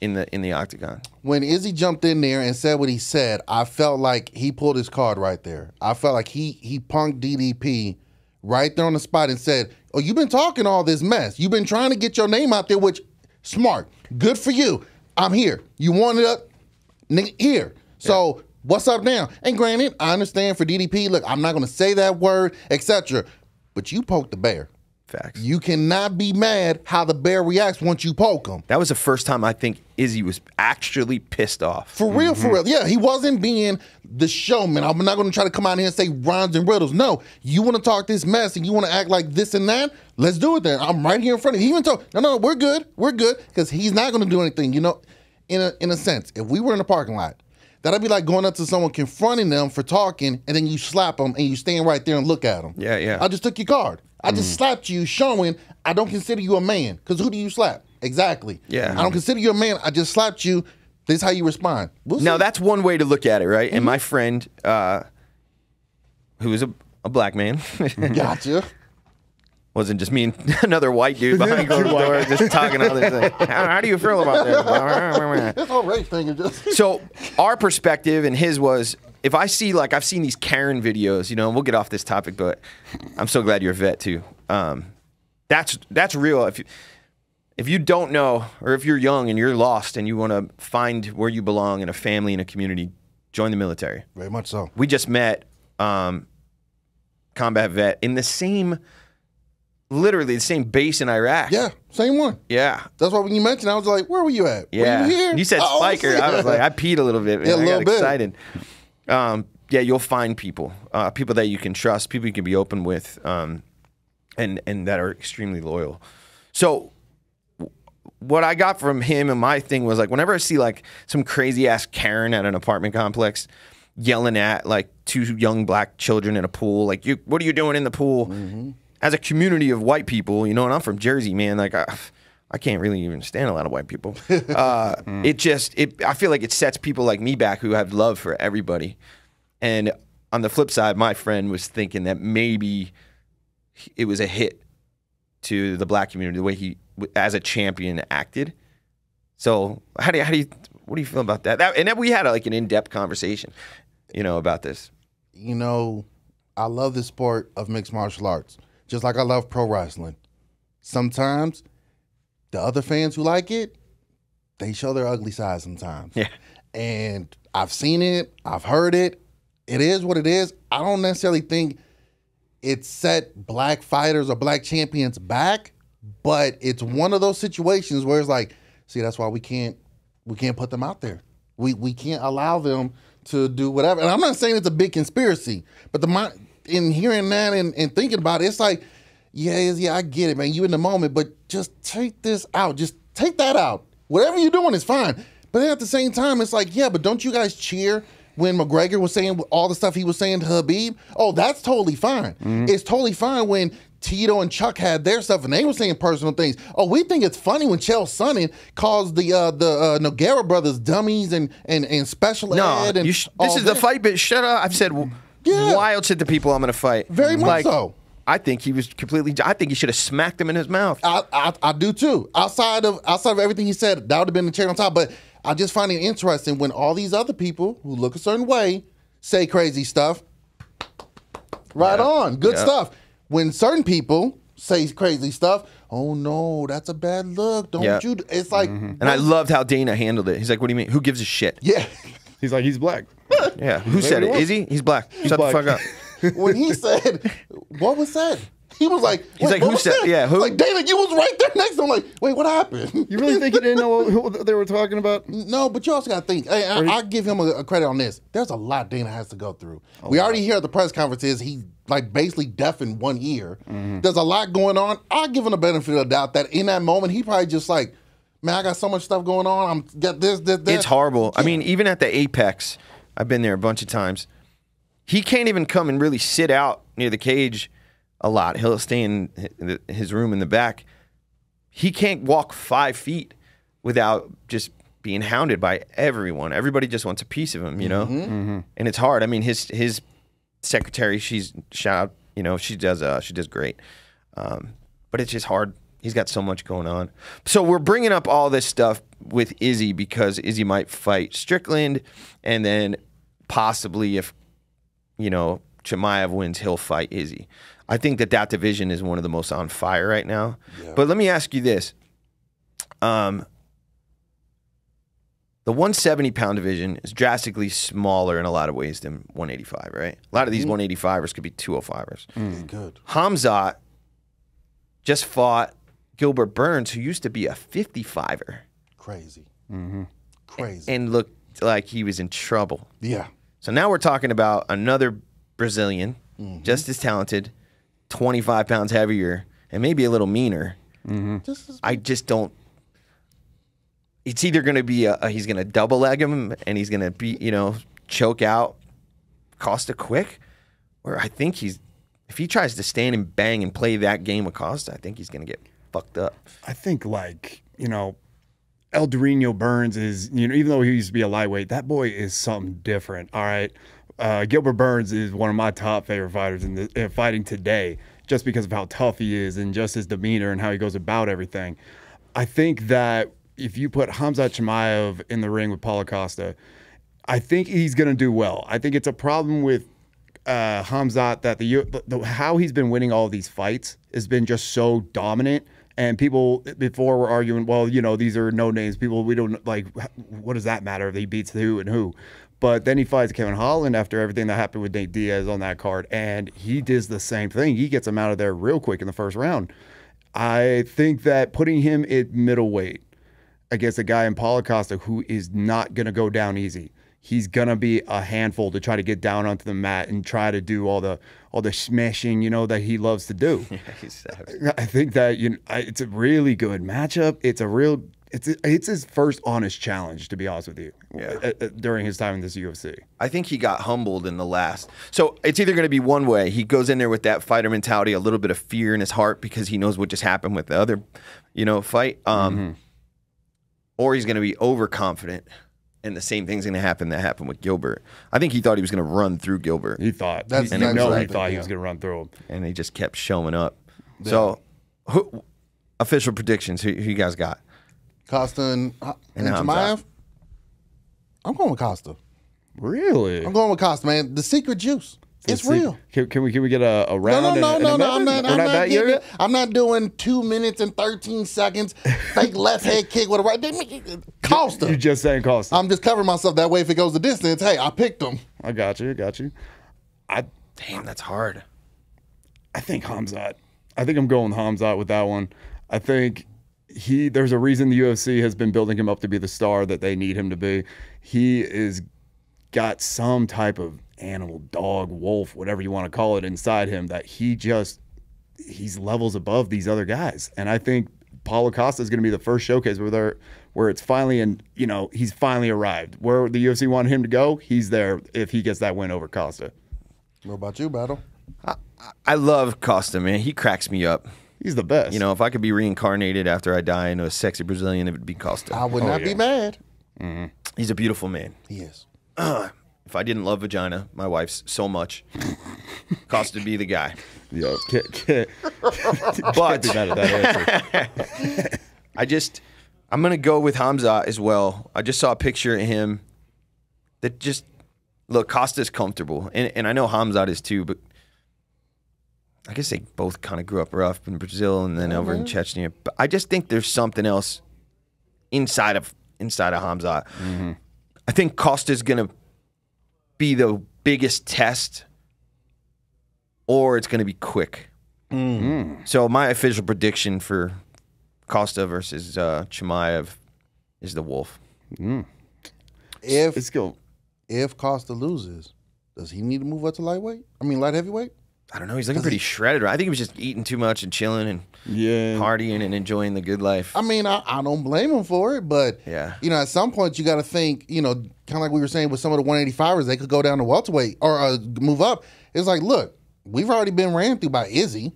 in the in the octagon? When Izzy jumped in there and said what he said, I felt like he pulled his card right there. I felt like he he punked DDP right there on the spot and said, "Oh, you've been talking all this mess. You've been trying to get your name out there, which smart, good for you. I'm here. You wanted up here." So What's up now? And granted, I understand for DDP, look, I'm not going to say that word, etc. But you poke the bear. Facts. You cannot be mad how the bear reacts once you poke him. That was the first time I think Izzy was actually pissed off. For real, mm-hmm. for real. Yeah, he wasn't being the showman. I'm not going to try to come out here and say rhymes and riddles. No, you want to talk this mess and you want to act like this and that? Let's do it then. I'm right here in front of you. He even told, no, no, we're good. We're good. Because he's not going to do anything. You know, in a, in a sense, if we were in a parking lot That'd be like going up to someone, confronting them for talking, and then you slap them and you stand right there and look at them. Yeah, yeah. I just took your card. I just mm. slapped you, showing I don't consider you a man. Because who do you slap? Exactly. Yeah. I don't consider you a man. I just slapped you. This is how you respond. We'll now, that's one way to look at it, right? Mm-hmm. And my friend, uh, who is a, a black man, [laughs] gotcha wasn't just me and [laughs] another white dude behind closed doors just talking all this. Thing. [laughs] How, how do you feel about this? this whole race thing is just. So our perspective and his was. If I see like I've seen these Karen videos, you know, and we'll get off this topic, but I'm so glad you're a vet too. Um, that's that's real. If you if you don't know, or if you're young and you're lost and you want to find where you belong in a family and a community, join the military. Very much so. We just met um, combat vet in the same literally the same base in Iraq. Yeah, same one. Yeah. That's why when you mentioned, I was like, "Where were you at? Yeah, were you here." You said oh, Spiker. I was like, I peed a little bit. Man. Yeah, a little I got bit. Excited. Um, yeah, you'll find people, uh, people that you can trust, people you can be open with, um, and and that are extremely loyal. So. What I got from him and my thing was like, whenever I see like some crazy ass Karen at an apartment complex, yelling at like two young black children in a pool like you what are you doing in the pool mm -hmm as a community of white people, you know, and I'm from Jersey, man, like I, I can't really even stand a lot of white people. [laughs] Uh, mm. It just, it, I feel like it sets people like me back who have love for everybody. And on the flip side, my friend was thinking that maybe it was a hit to the black community the way he, as a champion, acted. So how do you, how do you what do you feel about that? that and then we had a, like an in depth conversation, you know, about this. You know, I love this sport of mixed martial arts just like I love pro wrestling. Sometimes the other fans who like it, they show their ugly side sometimes. Yeah. And I've seen it, I've heard it. It is what it is. I don't necessarily think it set black fighters or black champions back, but it's one of those situations where it's like, see, that's why we can't we can't put them out there. We we can't allow them to do whatever. And I'm not saying it's a big conspiracy, but the and hearing that and, and thinking about it, it's like, yeah, yeah, I get it, man. You in the moment, but just take this out. Just take that out. Whatever you're doing is fine. But at the same time, it's like, yeah, but don't you guys cheer when McGregor was saying all the stuff he was saying to Habib? Oh, that's totally fine. Mm-hmm. It's totally fine when Tito and Chuck had their stuff and they were saying personal things. Oh, we think it's funny when Chael Sonnen calls the uh, the uh, Noguera brothers dummies and and and special no, ed. And sh- this is the fight, but shut up. I've said. Well, yeah. wild shit to people I'm going to fight. Very much like, so. I think he was completely. I think he should have smacked him in his mouth. I, I, I do too. Outside of outside of everything he said, that would have been the cherry on top. But I just find it interesting when all these other people who look a certain way say crazy stuff. Right yeah. on, good yeah. stuff. When certain people say crazy stuff, oh no, that's a bad look. Don't yeah. you? It's like, mm-hmm. and I loved how Dana handled it. He's like, "What do you mean? Who gives a shit?" Yeah, he's like, "He's black." Yeah, who Maybe said it? Is he? He's black. He's Shut black. the fuck up. [laughs] when he said, "What was said?" He was like, "He's like who said?" Yeah, who? Like David, you was right there next to him. Like, wait, what happened? You really think he didn't know what, [laughs] what they were talking about? No, but you also got to think. Hey, I, I, give him a, a, credit on this. There's a lot Dana has to go through. Oh, we wow. already hear at the press conferences he like basically deaf in one ear. Mm-hmm. There's a lot going on. I give him the benefit of the doubt that in that moment he probably just like, man, I got so much stuff going on. I'm get this, this, this. It's horrible. Yeah. I mean, even at the apex, I've been there a bunch of times. He can't even come and really sit out near the cage a lot. He'll stay in his room in the back. He can't walk five feet without just being hounded by everyone. Everybody just wants a piece of him, you know. Mm-hmm. Mm-hmm. And it's hard. I mean, his his secretary, she's shout, you know, she does uh, she does great, um, but it's just hard he's got so much going on. So we're bringing up all this stuff with Izzy because Izzy might fight Strickland, and then possibly if you know Chimaev wins, he'll fight Izzy. I think that that division is one of the most on fire right now. Yeah. But let me ask you this: um, the 170 pound division is drastically smaller in a lot of ways than 185, right? A lot of these mm. 185ers could be 205ers. Mm. Good. Hamzat just fought Gilbert Burns, who used to be a 55er. Crazy. Mm-hmm. Crazy. And looked like he was in trouble. Yeah. So now we're talking about another Brazilian, mm-hmm. just as talented, 25 pounds heavier, and maybe a little meaner. Mm-hmm. I just don't. It's either going to be a, a, he's going to double leg him and he's going to be, you know, choke out Costa quick, or I think he's if he tries to stand and bang and play that game with Costa, I think he's going to get fucked up. I think like you know, El Dorino Burns is you know even though he used to be a lightweight, that boy is something different. All right, uh, Gilbert Burns is one of my top favorite fighters in the, fighting today, just because of how tough he is and just his demeanor and how he goes about everything. I think that if you put Hamza Chimaev in the ring with Paulo Costa, I think he's going to do well. I think it's a problem with uh, Hamzat that the, the, how he's been winning all these fights has been just so dominant and people before were arguing, well, you know, these are no names. People we don't like. What does that matter if he beats who and who? But then he fights Kevin Holland after everything that happened with Nate Diaz on that card, and he does the same thing. He gets him out of there real quick in the first round. I think that putting him at middleweight against a guy in Paulo Costa who is not going to go down easy he's gonna be a handful to try to get down onto the mat and try to do all the all the smashing, you know, that he loves to do. [laughs] Yeah, I think that you know, it's a really good matchup. It's a real it's it's his first honest challenge to be honest with you. Yeah. Uh, uh, during his time in this UFC. I think he got humbled in the last. So it's either going to be one way. He goes in there with that fighter mentality, a little bit of fear in his heart because he knows what just happened with the other, you know, fight. Um, mm -hmm. or he's going to be overconfident and the same thing's going to happen that happened with Gilbert. I think he thought he was going to run through Gilbert. He thought. That's and that's no, he thought he was going to run through him, and he just kept showing up. Yeah. So, who, official predictions? Who, who, you guys got? Costa and, uh, and, and I'm going with Costa. Really? I'm going with Costa, man. The secret juice. It's, real. Can, can, we can we get a, a round? No, no, no, and, no, and no. I'm not. I'm not, not that I'm not doing two minutes and thirteen seconds fake [laughs] left head kick with a right. Costa. You just saying Costa. I'm just covering myself that way. If it goes the distance, hey, I picked him. I got you. I got you. I damn, that's hard. I think Hamzat. I think I'm going Hamzat with that one. I think he. There's a reason the UFC has been building him up to be the star that they need him to be. He is got some type of animal, dog, wolf, whatever you want to call it inside him that he just he's levels above these other guys. And I think Paulo Costa is going to be the first showcase where they're where it's finally and you know he's finally arrived where the UFC wanted him to go. He's there if he gets that win over Costa. What about you, Battle? I, I love Costa, man. He cracks me up. He's the best. You know, if I could be reincarnated after I die into a sexy Brazilian, it would be Costa. I would oh, not yeah. be mad. Mm -hmm. He's a beautiful man. He is. Uh, if I didn't love vagina, my wife's so much, cost to be the guy. Yo, can't, [laughs] but [laughs] I just, I'm gonna go with Hamza as well. I just saw a picture of him that just look Costa's comfortable, and and I know Hamza is too, but I guess they both kind of grew up rough in Brazil and then over mm -hmm. in uh-huh. Chechnya. But I just think there's something else inside of inside of Hamza. Mm -hmm. I think Costa's gonna be the biggest test, or it's going to be quick. Mm. So my official prediction for Costa versus uh, Chimaev is the Wolf. Mm. If if Costa loses, does he need to move up to lightweight? I mean, light heavyweight. I don't know. He's looking pretty shredded. Right? I think he was just eating too much and chilling and yeah. partying and enjoying the good life. I mean, I, I don't blame him for it, but yeah, you know, at some point you got to think. You know, kind of like we were saying with some of the 185ers, they could go down to welterweight or uh, move up. It's like, look, we've already been ran through by Izzy.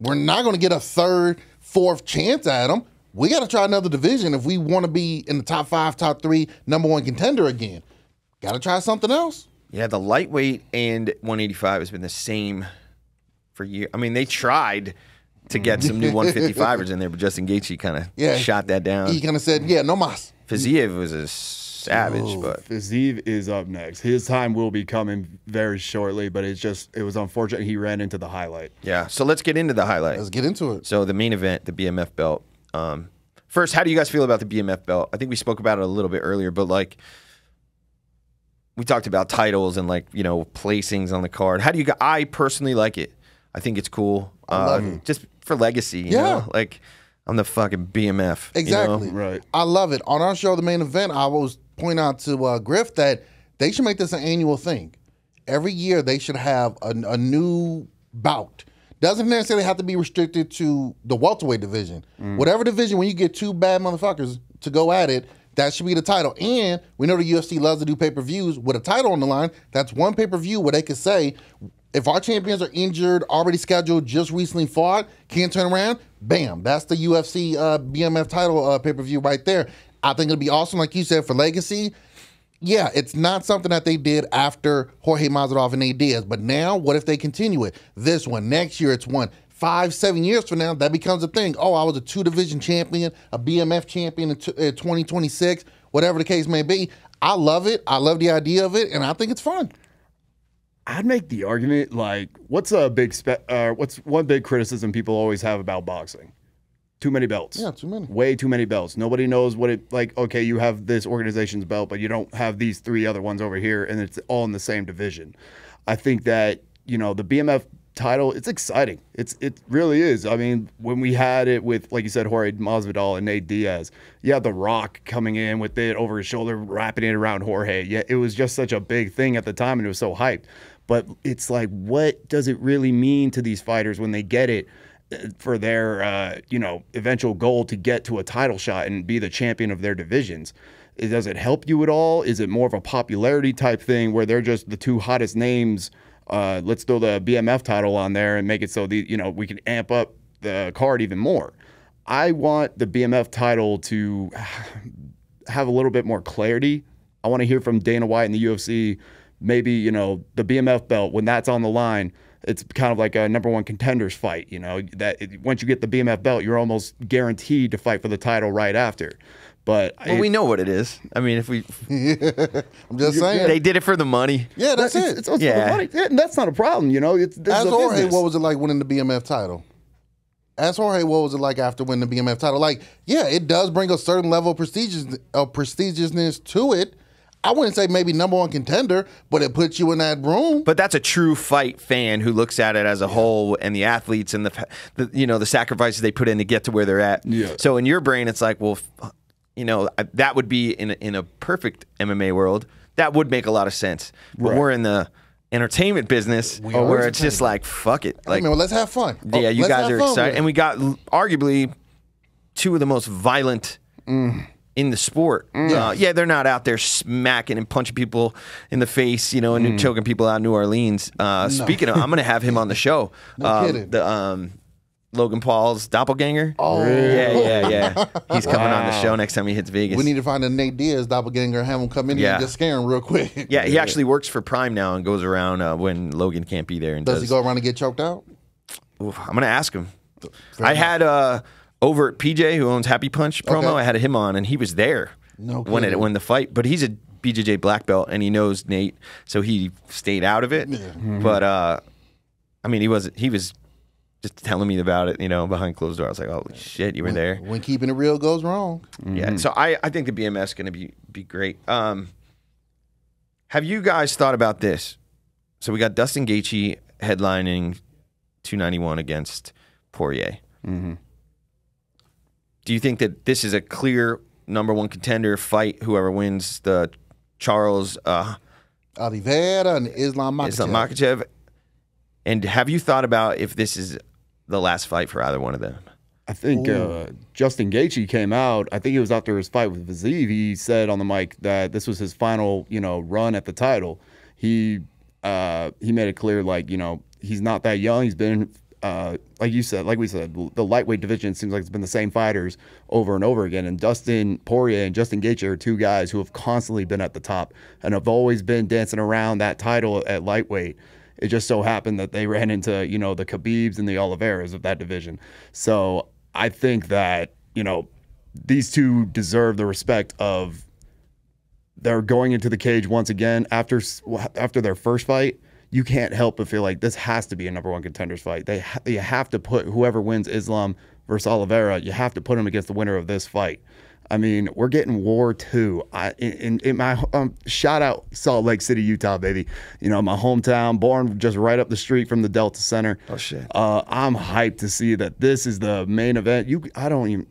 We're not going to get a third, fourth chance at him. We got to try another division if we want to be in the top five, top three, number one contender again. Got to try something else. Yeah, the lightweight and 185 has been the same for years. I mean, they tried to get some new 155ers in there, but Justin Gaethje kind of yeah, shot that down. He kind of said, "Yeah, no mas." Fiziev was a savage, oh, but Fiziev is up next. His time will be coming very shortly, but it's just it was unfortunate he ran into the highlight. Yeah, so let's get into the highlight. Let's get into it. So the main event, the BMF belt. Um, first, how do you guys feel about the BMF belt? I think we spoke about it a little bit earlier, but like we talked about titles and like you know placings on the card. How do you? I personally like it. I think it's cool. Um, it. Just for legacy. yeah. Know? Like I'm the fucking BMF. Exactly. You know? Right. I love it. On our show, the main event, I always point out to uh, Griff that they should make this an annual thing. Every year they should have a, a new bout. Doesn't necessarily have to be restricted to the welterweight division. Mm. Whatever division, when you get two bad motherfuckers to go at it, that should be the title. And we know the UFC loves to do pay per views with a title on the line. That's one pay per view where they could say, if our champions are injured, already scheduled, just recently fought, can't turn around, bam, that's the UFC uh, BMF title uh, pay per view right there. I think it'll be awesome, like you said, for legacy. Yeah, it's not something that they did after Jorge Mazadov and Nate Diaz, but now what if they continue it? This one, next year it's one. Five, seven years from now, that becomes a thing. Oh, I was a two division champion, a BMF champion in 2026, whatever the case may be. I love it. I love the idea of it, and I think it's fun. I'd make the argument like, what's a big spe- uh, what's one big criticism people always have about boxing? Too many belts. Yeah, too many. Way too many belts. Nobody knows what it like. Okay, you have this organization's belt, but you don't have these three other ones over here, and it's all in the same division. I think that you know the BMF title. It's exciting. It's it really is. I mean, when we had it with, like you said, Jorge Masvidal and Nate Diaz, yeah, The Rock coming in with it over his shoulder, wrapping it around Jorge. Yeah, it was just such a big thing at the time, and it was so hyped. But it's like, what does it really mean to these fighters when they get it? Uh, for their uh, you know eventual goal to get to a title shot and be the champion of their divisions. Does it help you at all? Is it more of a popularity type thing where they're just the two hottest names? Uh, let's throw the BMF title on there and make it so the you know we can amp up the card even more. I want the BMF title to [sighs] have a little bit more clarity. I want to hear from Dana White and the UFC maybe you know the BMF belt when that's on the line. It's kind of like a number one contenders fight, you know. That it, once you get the BMF belt, you're almost guaranteed to fight for the title right after. But well, we know what it is. I mean, if we, [laughs] I'm just saying they did it for the money. Yeah, that's, it. It's, it's yeah. money. Yeah, and that's not a problem, you know. It's this Jorge, what was it like winning the BMF title? Ask Jorge, what was it like after winning the BMF title? Like, yeah, it does bring a certain level of prestigious of prestigiousness to it I wouldn't say maybe number one contender, but it puts you in that room. But that's a true fight fan who looks at it as a yeah. whole and the athletes and the, the, you know the sacrifices they put in to get to where they're at. Yeah. So in your brain, it's like, well, you know, that would be in a, in a perfect MMA world. That would make a lot of sense. But right. we're in the entertainment business we where it's just like fuck it like I mean, well, let's have fun yeah you guys are excited and we got arguably two of the most violent mm in the sport. Yeah. Mm. Uh, yeah, they're not out there smacking and punching people in the face, you know, and mm. choking people out in New Orleans. Uh, no. Speaking of, I'm going to have him on the show. [laughs] no um, kidding. The, um, Logan Paul's doppelganger. Oh, yeah, yeah, yeah. [laughs] He's coming wow. on the show next time he hits Vegas. We need to find a Nate Diaz doppelganger and have him come in yeah. and just scare him real quick. [laughs] Yeah, he actually works for Prime now and goes around uh, when Logan can't be there. And does, does, he go around and get choked out? Oof, I'm gonna ask him. Fair I enough. had. Uh, over at PJ, who owns Happy Punch promo. Okay. I had him on, and he was there no when it when the fight. But he's a BJJ black belt, and he knows Nate, so he stayed out of it. Yeah. Mm-hmm. But uh, I mean, he was he was just telling me about it, you know, behind closed doors. I was like, oh shit, you were there. When keeping it real goes wrong. Mm-hmm. Yeah. So I I think the BMS is going to be be great. Um, have you guys thought about this? So we got Dustin Gaethje headlining 291 against Poirier. Mm-hmm do you think that this is a clear number one contender fight? Whoever wins the Charles uh, Oliveira and Islam Makachev. Islam And have you thought about if this is the last fight for either one of them? I think uh, Justin Gaethje came out. I think it was after his fight with Vaziv. He said on the mic that this was his final, you know, run at the title. He uh, he made it clear, like you know, he's not that young. He's been uh, like you said, like we said, the lightweight division seems like it's been the same fighters over and over again. And Dustin Poirier and Justin Gaethje are two guys who have constantly been at the top and have always been dancing around that title at lightweight. It just so happened that they [laughs] ran into you know the Khabibs and the Oliveras of that division. So I think that you know these two deserve the respect of they're going into the cage once again after after their first fight you can't help but feel like this has to be a number one contenders fight. They ha- you have to put whoever wins Islam versus Oliveira, you have to put him against the winner of this fight. I mean, we're getting war too. I in, in my um, shout out Salt Lake City, Utah, baby. You know my hometown, born just right up the street from the Delta Center. Oh shit! Uh, I'm hyped to see that this is the main event. You, I don't even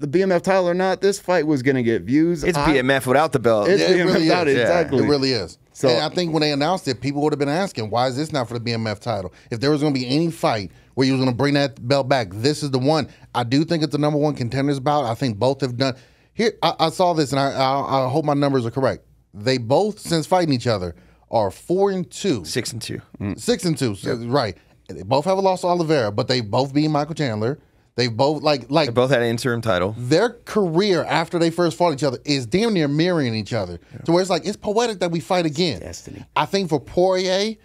the BMF title or not, this fight was going to get views. It's I, BMF without the belt. It's it BMF really without is. it, exactly. It really is. So and I think when they announced it, people would have been asking, "Why is this not for the BMF title? If there was going to be any fight where you was going to bring that belt back, this is the one." I do think it's the number one contenders bout. I think both have done. Here, I, I saw this, and I, I, I hope my numbers are correct. They both, since fighting each other, are four and two, six and two, mm. six and two. yep. Right. They both have a loss to Oliveira, but they both beat Michael Chandler. They both like like they both had an interim title. Their career after they first fought each other is damn near mirroring each other. Yeah. To where it's like it's poetic that we fight again. Destiny. I think for Poirier,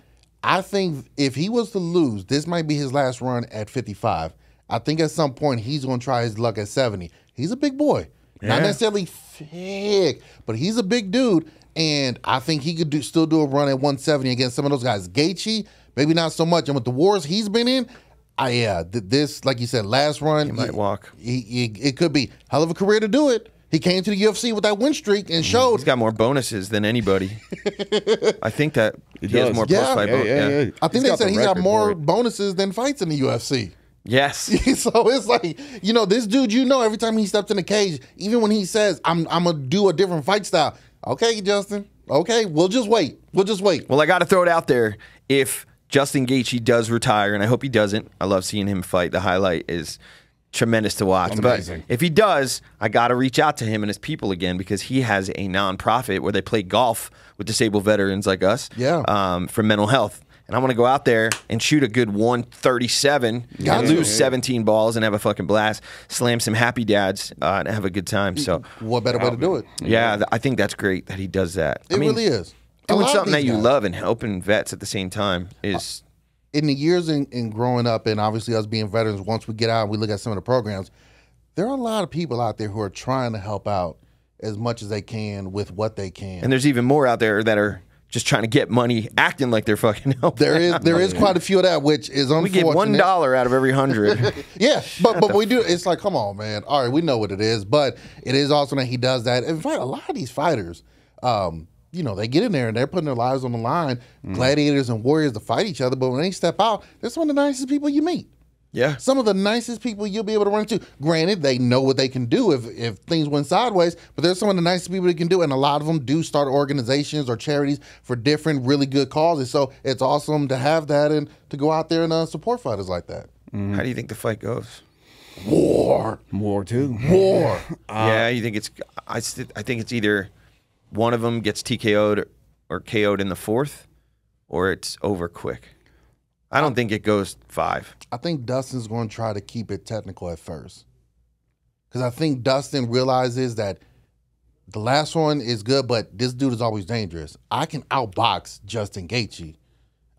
I think if he was to lose, this might be his last run at 55. I think at some point he's going to try his luck at 70. He's a big boy. Yeah. Not necessarily thick, but he's a big dude. And I think he could do, still do a run at 170 against some of those guys. Gaethje, maybe not so much. And with the wars he's been in, I yeah, th- this like you said, last run. He might he, walk. He, he, it could be hell of a career to do it. He came to the UFC with that win streak and mm, showed he's got more bonuses than anybody. [laughs] I think that he, he has more yeah, plus yeah, Yeah, yeah, yeah, I think he's they said the he's got more bonuses than fights in the UFC. Yes. [laughs] so it's like, you know, this dude, you know, every time he steps in the cage, even when he says, I'm I'm gonna do a different fight style. Okay, Justin. Okay, we'll just wait. We'll just wait. Well, I gotta throw it out there. If Justin Gaethje does retire, and I hope he doesn't. I love seeing him fight. The highlight is tremendous to watch. Amazing. But if he does, I got to reach out to him and his people again because he has a nonprofit where they play golf with disabled veterans like us. Yeah. Um, for mental health. And I want to go out there and shoot a good 137, yeah. lose 17 balls, and have a fucking blast, slam some happy dads, uh, and have a good time. So, what better way to do it? Yeah, I think that's great that he does that. It I mean, really is doing something that you love and helping vets at the same time is. In the years in, in growing up, and obviously us being veterans, once we get out and we look at some of the programs, there are a lot of people out there who are trying to help out as much as they can with what they can. And there's even more out there that are just trying to get money, acting like they're fucking helping. There is there is quite a few of that, which is unfortunate. We get one dollar out of every hundred. [laughs] yeah, but but we do. [laughs] It's like, come on, man. All right, we know what it is, but it is awesome that he does that. In fact, a lot of these fighters. Um, you know, they get in there and they're putting their lives on the line, mm-hmm. gladiators and warriors to fight each other. But when they step out, they're some of the nicest people you meet. Yeah. Some of the nicest people you'll be able to run into. Granted, they know what they can do if, if things went sideways, but there's some of the nicest people that can do. And a lot of them do start organizations or charities for different, really good causes. So it's awesome to have that and to go out there and uh, support fighters like that. Mm. How do you think the fight goes? War. War, too. War. Uh, [laughs] yeah, you think it's, I, I think it's either one of them gets TKO'd or KO'd in the fourth, or it's over quick. I don't think it goes five. I think Dustin's going to try to keep it technical at first. Because I think Dustin realizes that the last one is good, but this dude is always dangerous. I can outbox Justin Gaethje.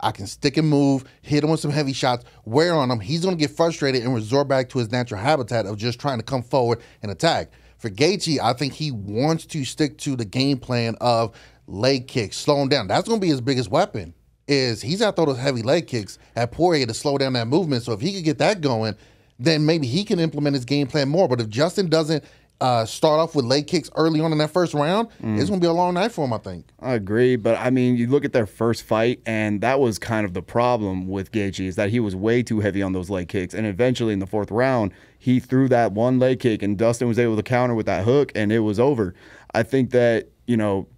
I can stick and move, hit him with some heavy shots, wear on him. He's going to get frustrated and resort back to his natural habitat of just trying to come forward and attack. For Gaethje, I think he wants to stick to the game plan of leg kicks, slowing down. That's going to be his biggest weapon. Is he's out there those heavy leg kicks at Poirier to slow down that movement. So if he could get that going, then maybe he can implement his game plan more. But if Justin doesn't uh, start off with leg kicks early on in that first round, mm. it's going to be a long night for him, I think. I agree, but I mean, you look at their first fight, and that was kind of the problem with Gaethje is that he was way too heavy on those leg kicks, and eventually in the fourth round, he threw that one leg kick, and Dustin was able to counter with that hook, and it was over. I think that you know,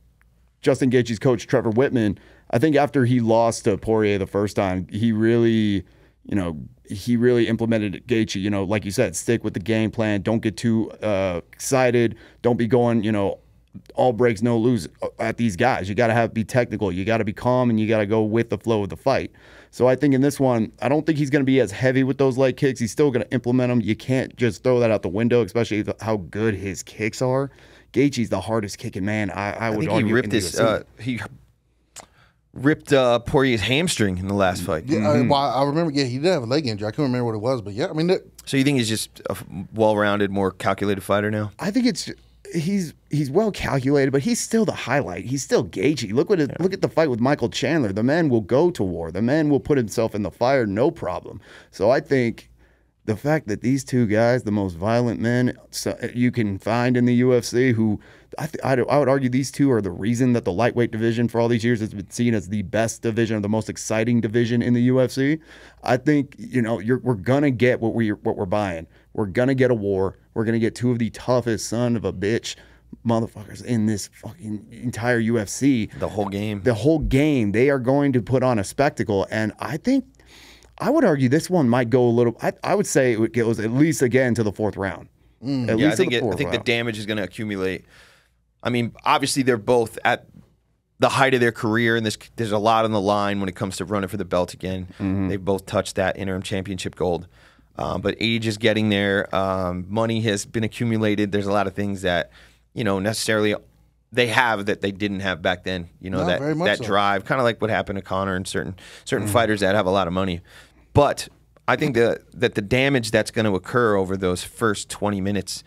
Justin Gaethje's coach Trevor Whitman. I think after he lost to Poirier the first time, he really, you know, he really implemented Gaethje. You know, like you said, stick with the game plan. Don't get too uh, excited. Don't be going, you know, all breaks no lose uh, at these guys. You got to have be technical. You got to be calm, and you got to go with the flow of the fight. So I think in this one, I don't think he's going to be as heavy with those leg kicks. He's still going to implement them. You can't just throw that out the window, especially how good his kicks are. Gaethje's the hardest kicking man. I, I, I would think argue. He ripped his. Uh, he ripped uh, Poirier's hamstring in the last fight. Yeah, mm-hmm. I, well, I remember. Yeah, he did have a leg injury. I can't remember what it was, but yeah, I mean. That, so you think he's just a well-rounded, more calculated fighter now? I think it's he's he's well calculated, but he's still the highlight. He's still gagey. Look what it, yeah. look at the fight with Michael Chandler. The man will go to war. The man will put himself in the fire, no problem. So I think. The fact that these two guys, the most violent men you can find in the UFC, who I, th- I, I would argue these two are the reason that the lightweight division for all these years has been seen as the best division or the most exciting division in the UFC. I think you know we're gonna get what we what we're buying. We're gonna get a war. We're gonna get two of the toughest son of a bitch motherfuckers in this fucking entire UFC. The whole game. The whole game. They are going to put on a spectacle, and I think I would argue this one might go a little. I, I would say it goes at least again to the fourth round. Mm, yeah, I think, it, I think the damage is going to accumulate I mean, obviously they're both at the height of their career, and there's there's a lot on the line when it comes to running for the belt again. Mm-hmm. They've both touched that interim championship gold, um, but age is getting there. Um, money has been accumulated. There's a lot of things that you know necessarily they have that they didn't have back then. You know that that so. drive, kind of like what happened to Connor and certain certain mm-hmm. fighters that have a lot of money, but. I think the, that the damage that's going to occur over those first 20 minutes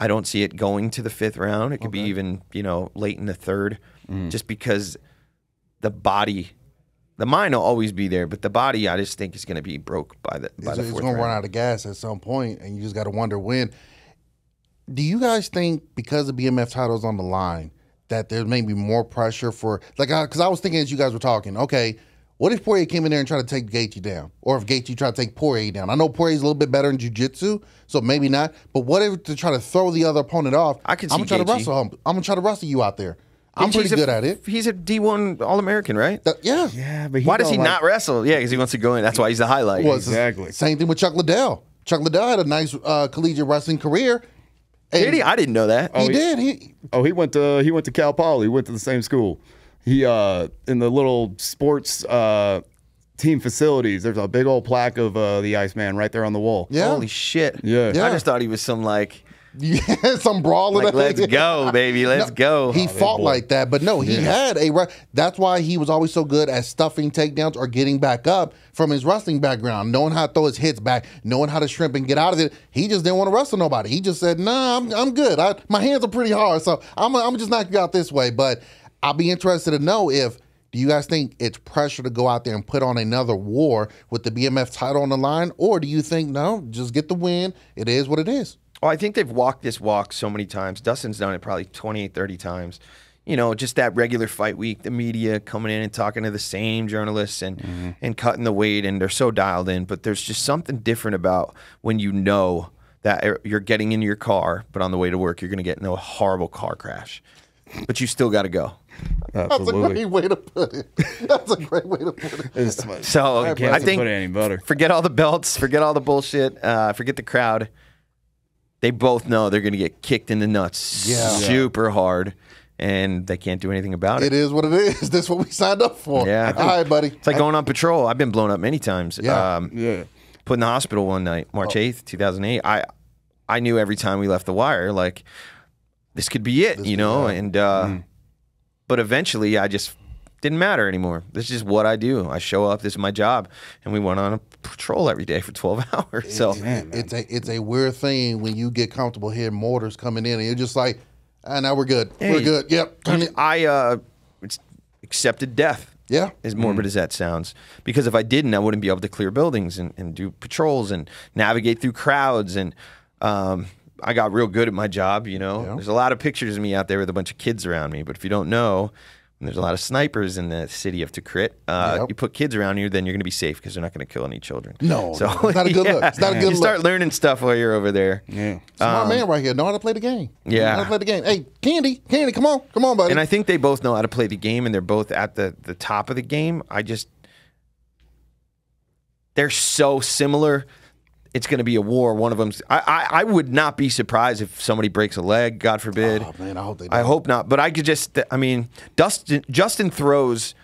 I don't see it going to the fifth round. It could okay. be even, you know, late in the third, mm. just because the body, the mind will always be there, but the body, I just think is going to be broke by the by it's, the fourth. It's going to run out of gas at some point, and you just got to wonder when. Do you guys think because the BMF title's on the line that there may be more pressure for like because I, I was thinking as you guys were talking, okay what if Poirier came in there and tried to take Gaethje down, or if Gaethje tried to take Poirier down? I know Poirier's a little bit better in jiu-jitsu, so maybe not. But what if to try to throw the other opponent off? I can. I'm gonna try to wrestle him. I'm gonna try to wrestle you out there. I'm pretty good at it. He's a D1 All American, right? yeah. Yeah, but why does he like, not wrestle? Yeah, because he wants to go in. That's why he's the highlight. Well, exactly. Same thing with Chuck Liddell. Chuck Liddell had a nice uh, collegiate wrestling career. Did he? I didn't know that. Oh, he, he, did. He, oh, he went to he went to Cal Poly. Went to the same school he uh in the little sports uh team facilities. There's a big old plaque of uh, the Iceman right there on the wall. Yeah. Holy shit. Yeah. yeah. I just thought he was some like. Yeah, [laughs] some brawler. Like, let's [laughs] go, baby. Let's no, go. He oh, fought like that, but no, he yeah. had a. that's why he was always so good at stuffing takedowns or getting back up from his wrestling background, knowing how to throw his hits back, knowing how to shrimp and get out of it. He just didn't want to wrestle nobody. He just said, "Nah, I'm, I'm good. I, my hands are pretty hard, so I'm, I'm just knock you out this way." But I'll be interested to know if do you guys think it's pressure to go out there and put on another war with the BMF title on the line, or do you think no, just get the win? It is what it is. Well, oh, I think they've walked this walk so many times. Dustin's done it probably 20, 30 times. You know, just that regular fight week, the media coming in and talking to the same journalists and mm-hmm. and cutting the weight, and they're so dialed in. But there's just something different about when you know that er, you're getting in your car, but on the way to work, you're going to get in a horrible car crash, but you still got to go. Absolutely. That's a great way to put it. That's a great way to put it. [laughs] so I think put it any better. forget all the belts, forget all the bullshit, uh, forget the crowd. They both know they're going to get kicked in the nuts yeah. super hard, and they can't do anything about it. It is what it is. [laughs] That's what we signed up for. Yeah. All right, buddy. It's like going on patrol. I've been blown up many times. Yeah. Um, yeah. Put in the hospital one night, March oh. eighth, two thousand eight. I, I knew every time we left the wire, like this could be it, this you know, and. Uh, mm but eventually, I just didn't matter anymore. This is what I do. I show up. This is my job, and we went on a patrol every day for twelve [laughs] hours. so it's a it's a weird thing when you get comfortable hearing mortars coming in, and you're just like, ah, now we're good. Hey, we're good. Yep. I uh, accepted death. Yeah. As morbid mm. as that sounds. Because if I didn't, I wouldn't be able to clear buildings and, and do patrols and navigate through crowds. And um, I got real good at my job, you know. Yeah. There's a lot of pictures of me out there with a bunch of kids around me, but if you don't know, there's a lot of snipers in the city of Tikrit. Uh, yep. You put kids around you, then you're going to be safe because they're not going to kill any children. No, so [laughs] no, it's not a good yeah. look. It's not a good you look. You start learning stuff while you're over there. Yeah, smart um, man right here know how to play the game. Yeah, know how to play the game. Hey, Candy, Candy, come on, come on, buddy. And I think they both know how to play the game, and they're both at the the top of the game. I just they're so similar it's going to be a war. One of them's. I, I, I would not be surprised if somebody breaks a leg. God forbid. Oh man, I hope they. Don't. I hope not. But I could just. I mean, Dustin Justin throws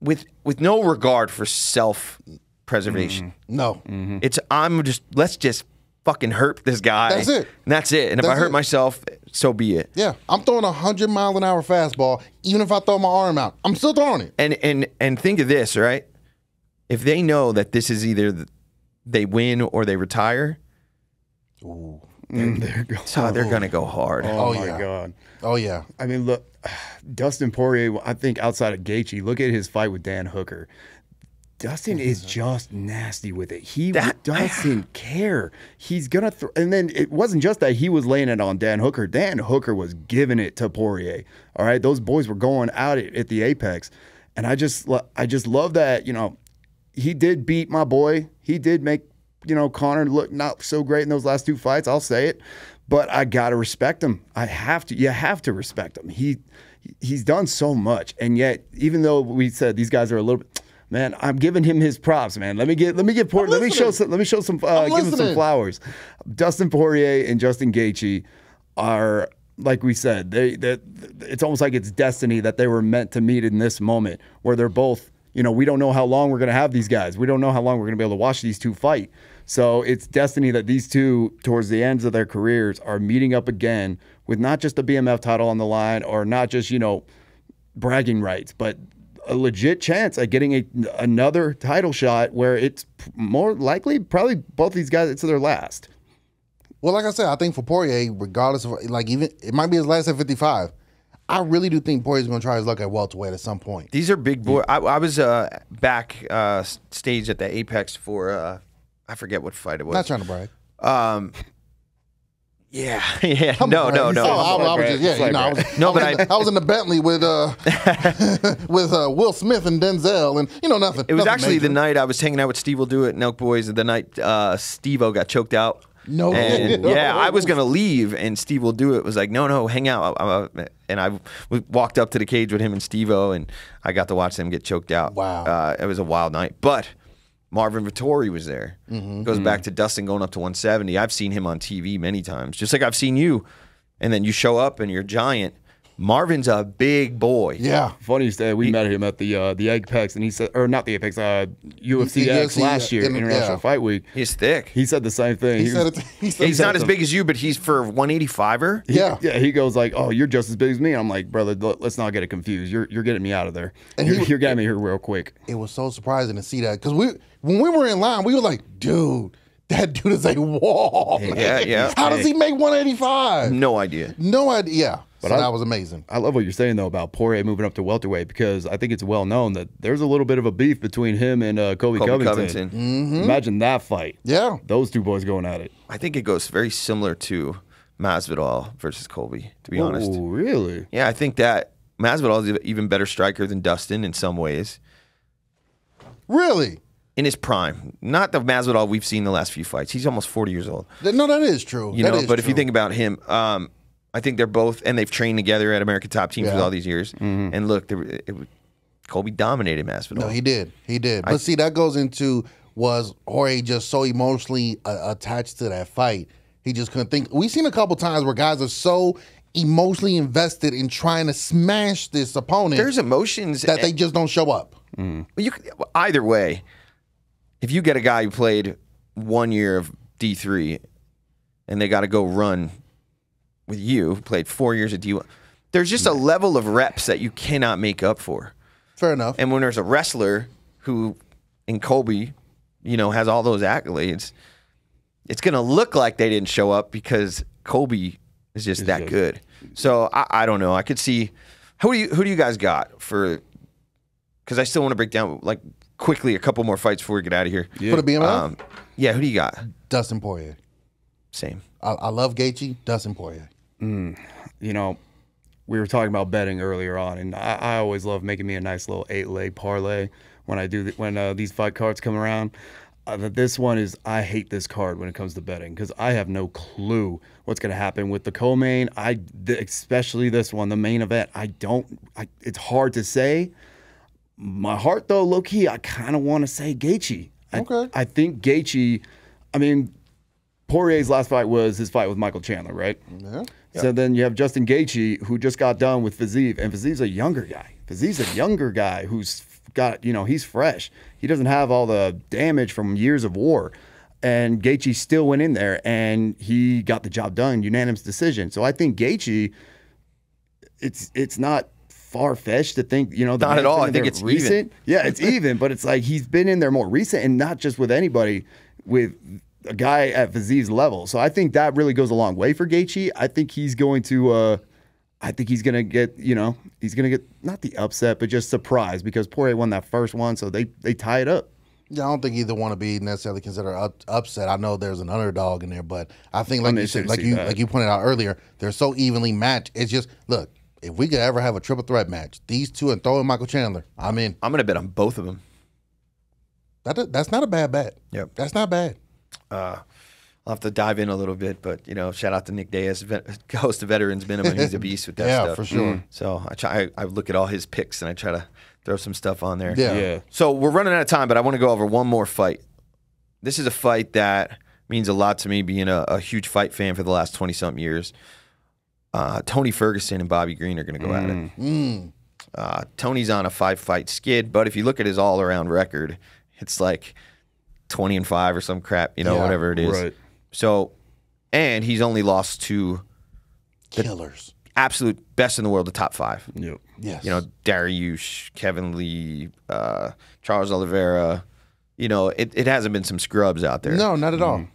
with with no regard for self preservation. mm mm-hmm. No, mm-hmm. it's I'm just let's just fucking hurt this guy. That's it. And that's it. And that's if I hurt it. myself, so be it. Yeah, I'm throwing a hundred mile an hour fastball. Even if I throw my arm out, I'm still throwing it. And and and think of this, right? If they know that this is either the, they win or they retire, Ooh. They're going, mm. so they're going oh. to go hard. Oh, oh my yeah. god. Oh yeah. I mean, look, [sighs] Dustin Poirier. I think outside of Gaethje, look at his fight with Dan Hooker. Dustin is mm-hmm. just nasty with it. He that, doesn't ah. care. He's gonna throw. And then it wasn't just that he was laying it on Dan Hooker. Dan Hooker was giving it to Poirier. All right, those boys were going out at, at the apex, and I just I just love that you know he did beat my boy. He did make, you know, Connor look not so great in those last two fights. I'll say it. But I gotta respect him. I have to. You have to respect him. He he's done so much, and yet even though we said these guys are a little bit, man, I'm giving him his props, man. Let me get let me get Poirier. Let me show some. Let me show some. Uh, give him some flowers. Dustin Poirier and Justin Gaethje are like we said. They that it's almost like it's destiny that they were meant to meet in this moment, where they're both you know, we don't know how long we're going to have these guys. We don't know how long we're going to be able to watch these two fight. So it's destiny that these two, towards the ends of their careers, are meeting up again with not just a BMF title on the line or not just, you know, bragging rights, but a legit chance at getting a, another title shot where it's more likely, probably both these guys, it's their last. Well, like I said, I think for Poirier, regardless of, like, even it might be his last at 55. I really do think Poirier's going to try his luck at welterweight at some point. These are big boy. I, I was uh, back uh, stage at the Apex for uh, I forget what fight it was. Not trying to brag. Um, yeah, [laughs] yeah. no, no, no. Oh, I, I was just, yeah, you know, I was, [laughs] no, but in, I, I was in the Bentley with uh [laughs] with uh, Will Smith and Denzel, and you know nothing. It was nothing actually major. the night I was hanging out with Steve. Will do it. Nelk Boys. The night uh, Steve-O got choked out no, and, [laughs] yeah, I was gonna leave, and Steve will do it. Was like, no, no, hang out. I, and I walked up to the cage with him and Stevo, and I got to watch them get choked out. Wow, uh, it was a wild night. But Marvin Vittori was there. Mm -hmm. Goes mm -hmm. back mm-hmm. to Dustin going up to 170. I've seen him on TV many times, just like I've seen you. And then you show up and you're giant Marvin's a big boy. Yeah. Funny story. we he, met him at the uh, the Apex, and he said, or not the Apex, uh, UFC X last year, in, International yeah. Fight Week. He's thick. He said the same thing. He he was, he's not as big as you, but he's for 185er. yeah. Yeah. He goes like, "Oh, you're just as big as me." I'm like, "Brother, let's not get it confused. You're you're getting me out of there. And you're, he, you're getting me here real quick." It was so surprising to see that because we when we were in line, we were like, "Dude." That dude is a wall. Yeah, yeah. [laughs] How does he make 185? No idea. No idea. Yeah. But so I, that was amazing. I love what you're saying though about Poirier moving up to welterweight because I think it's well known that there's a little bit of a beef between him and uh, Kobe, Kobe, Covington. Covington. Mm-hmm. Imagine that fight. Yeah, those two boys going at it. I think it goes very similar to Masvidal versus Colby. To be Whoa, honest, really? Yeah, I think that Masvidal is even better striker than Dustin in some ways. Really? in his prime, not the Masvidal we've seen the last few fights. He's almost forty years old. No, that is true. You that know, but true. if you think about him, um, I think they're both, and they've trained together at American Top Team for all these years. Mm-hmm. And look, there, it, Colby dominated Masvidal. No, he did. He did. But see, that goes into was Jorge just so emotionally uh, attached to that fight? He just couldn't think. We've seen a couple times where guys are so emotionally invested in trying to smash this opponent There's emotions that they just don't show up. Mm. you either way, if you get a guy who played one year of D three, and they got to go run with you, played four years at D1. There's just a level of reps that you cannot make up for. Fair enough. And when there's a wrestler who, in Kobe, you know, has all those accolades, it's going to look like they didn't show up because Kobe is just that good. good. So I, I don't know. I could see who do you who do you guys got for? Because I still want to break down like quickly a couple more fights before we get out of here. Yeah. Put a BMI. Um, yeah, who do you got? Dustin Poirier. Same. I, I love Gaethje. Dustin Poirier. Mm, you know, we were talking about betting earlier on, and I, I always love making me a nice little eight leg parlay when I do when uh, these fight cards come around. Uh, this one is I hate this card when it comes to betting because I have no clue what's going to happen with the co-main. I especially this one, the main event. I don't. I, it's hard to say. My heart though, low key, I kind of want to say Gaethje. I, okay. I think Gaethje. I mean, Poirier's last fight was his fight with Michael Chandler, right? Yeah. So then you have Justin Gaethje, who just got done with Fazeev, and Fazeev's a younger guy. Fazeev's a younger guy who's got, you know, he's fresh. He doesn't have all the damage from years of war. And Gaethje still went in there and he got the job done, unanimous decision. So I think Gaethje, it's it's not far fetched to think, you know, not at all. I think it's recent. Even. Yeah, it's even, but it's like he's been in there more recent, and not just with anybody, with a guy at Vizie's level. So I think that really goes a long way for Gaethje. I think he's going to. Uh, I think he's gonna get, you know, he's gonna get not the upset, but just surprised because Poirier won that first one, so they they tie it up. Yeah, I don't think either want to be necessarily considered up, upset. I know there's an underdog in there, but I think like I'm you said, like you that. like you pointed out earlier, they're so evenly matched. It's just look, if we could ever have a triple threat match, these two and throw in Michael Chandler, I'm in. I'm gonna bet on both of them. That that's not a bad bet. Yep, that's not bad uh, I'll have to dive in a little bit, but you know, shout out to Nick Diaz, [laughs] host of Veterans Minimum. He's a [laughs] beast with that yeah, stuff. Yeah, for sure. Mm. So I try, I, I, look at all his picks and I try to throw some stuff on there. Yeah. yeah. So we're running out of time, but I want to go over one more fight. This is a fight that means a lot to me, being a, a huge fight fan for the last twenty something years. Uh, Tony Ferguson and Bobby Green are going to go mm. at it. Mm. mm. Uh, Tony's on a five fight skid, but if you look at his all around record, it's like twenty and five or some crap, you know, yeah, whatever it is. Right. So, and he's only lost to killers, absolute best in the world, the top five. Yep. Yes. You know, Dariush, Kevin Lee, uh, Charles Oliveira. You know, it, it hasn't been some scrubs out there. No, not at all. Mm-hmm.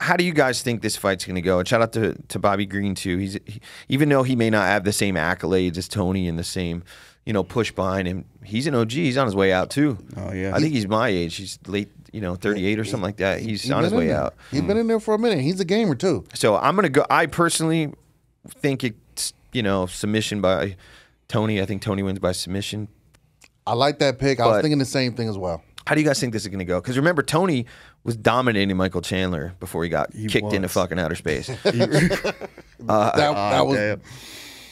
How do you guys think this fight's going to go? And shout out to, to Bobby Green too. He's he, even though he may not have the same accolades as Tony and the same you know, push behind him. He's an OG. He's on his way out too. Oh yeah. I think he's my age. He's late, you know, 38 or something like that. He's, on his way out. He's been in there for a minute. He's a gamer too. So I'm gonna go. I personally think it's you know submission by Tony. I think Tony wins by submission. I like that pick. But I was thinking the same thing as well. How do you guys think this is going to go? Because remember, Tony was dominating Michael Chandler before he got he kicked was. into fucking outer space. [laughs] [laughs] uh, that, that ah, was. Damn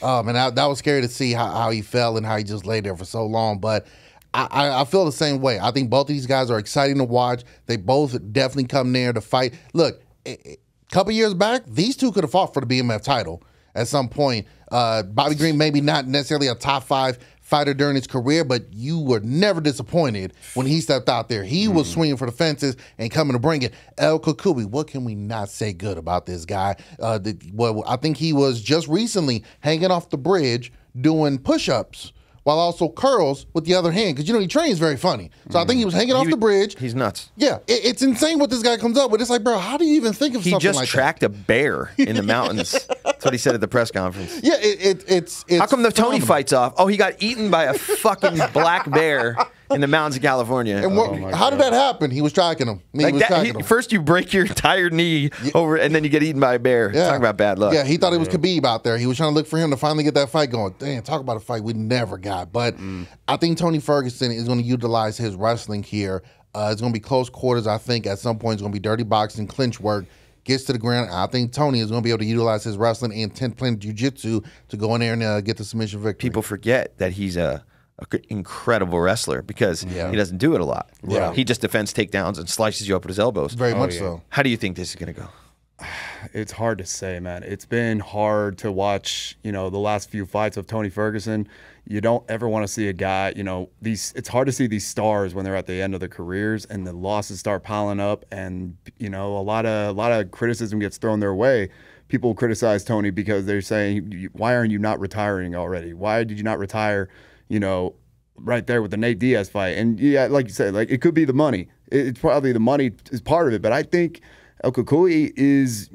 um, and I, that was scary to see how, how, he fell and how he just lay there for so long. But I, I, feel the same way. I think both of these guys are exciting to watch. They both definitely come near to fight. Look, a eh, eh, couple years back, these two could have fought for the BMF title at some point. Uh, Bobby Green, maybe not necessarily a top five fighter during his career, but you were never disappointed when he stepped out there. He mm. was hmm. swinging for the fences and coming to bring it. El Kakubi, what can we not say good about this guy? Uh, the, well, I think he was just recently hanging off the bridge doing push ups while also curls with the other hand because you know he trains very funny. So mm. I think he was hanging he, off the bridge. He's nuts. Yeah, it, it's insane what this guy comes up with. It's like, bro, how do you even think of he something like that? He just tracked a bear [laughs] in the mountains. That's what he said at the press conference. Yeah, it, it, it's, it's, How come the phenomenal. Tony fights off? Oh, he got eaten by a fucking black bear. [laughs] in the mountains of California. And what, oh how God. did that happen? He was tracking him. like was that, tracking he, him. First, you break your entire knee over, and then you get eaten by a bear. Yeah. Talk about bad luck. Yeah, he thought it was Khabib out there. He was trying to look for him to finally get that fight going. Damn, talk about a fight we never got. But mm. I think Tony Ferguson is going to utilize his wrestling here. Uh, it's going to be close quarters. I think at some point it's going to be dirty boxing, clinch work gets to the ground. I think Tony is going to be able to utilize his wrestling and ten plan jiu-jitsu to go in there and uh, get the submission victory. People forget that he's a an incredible wrestler because yeah. he doesn't do it a lot. Yeah. He just defends takedowns and slices you up with his elbows. Very oh, much yeah. so. How do you think this is going to go? [sighs] It's hard to say, man. It's been hard to watch, you know, the last few fights of Tony Ferguson. You don't ever want to see a guy, you know, these it's hard to see these stars when they're at the end of their careers and the losses start piling up and you know, a lot of a lot of criticism gets thrown their way people criticize Tony because they're saying, "Why aren't you not retiring already? Why did you not retire you know, right there with the Nate Diaz fight. And yeah, like you said, like it could be the money. It's probably the money is part of it, but I think El Kukui is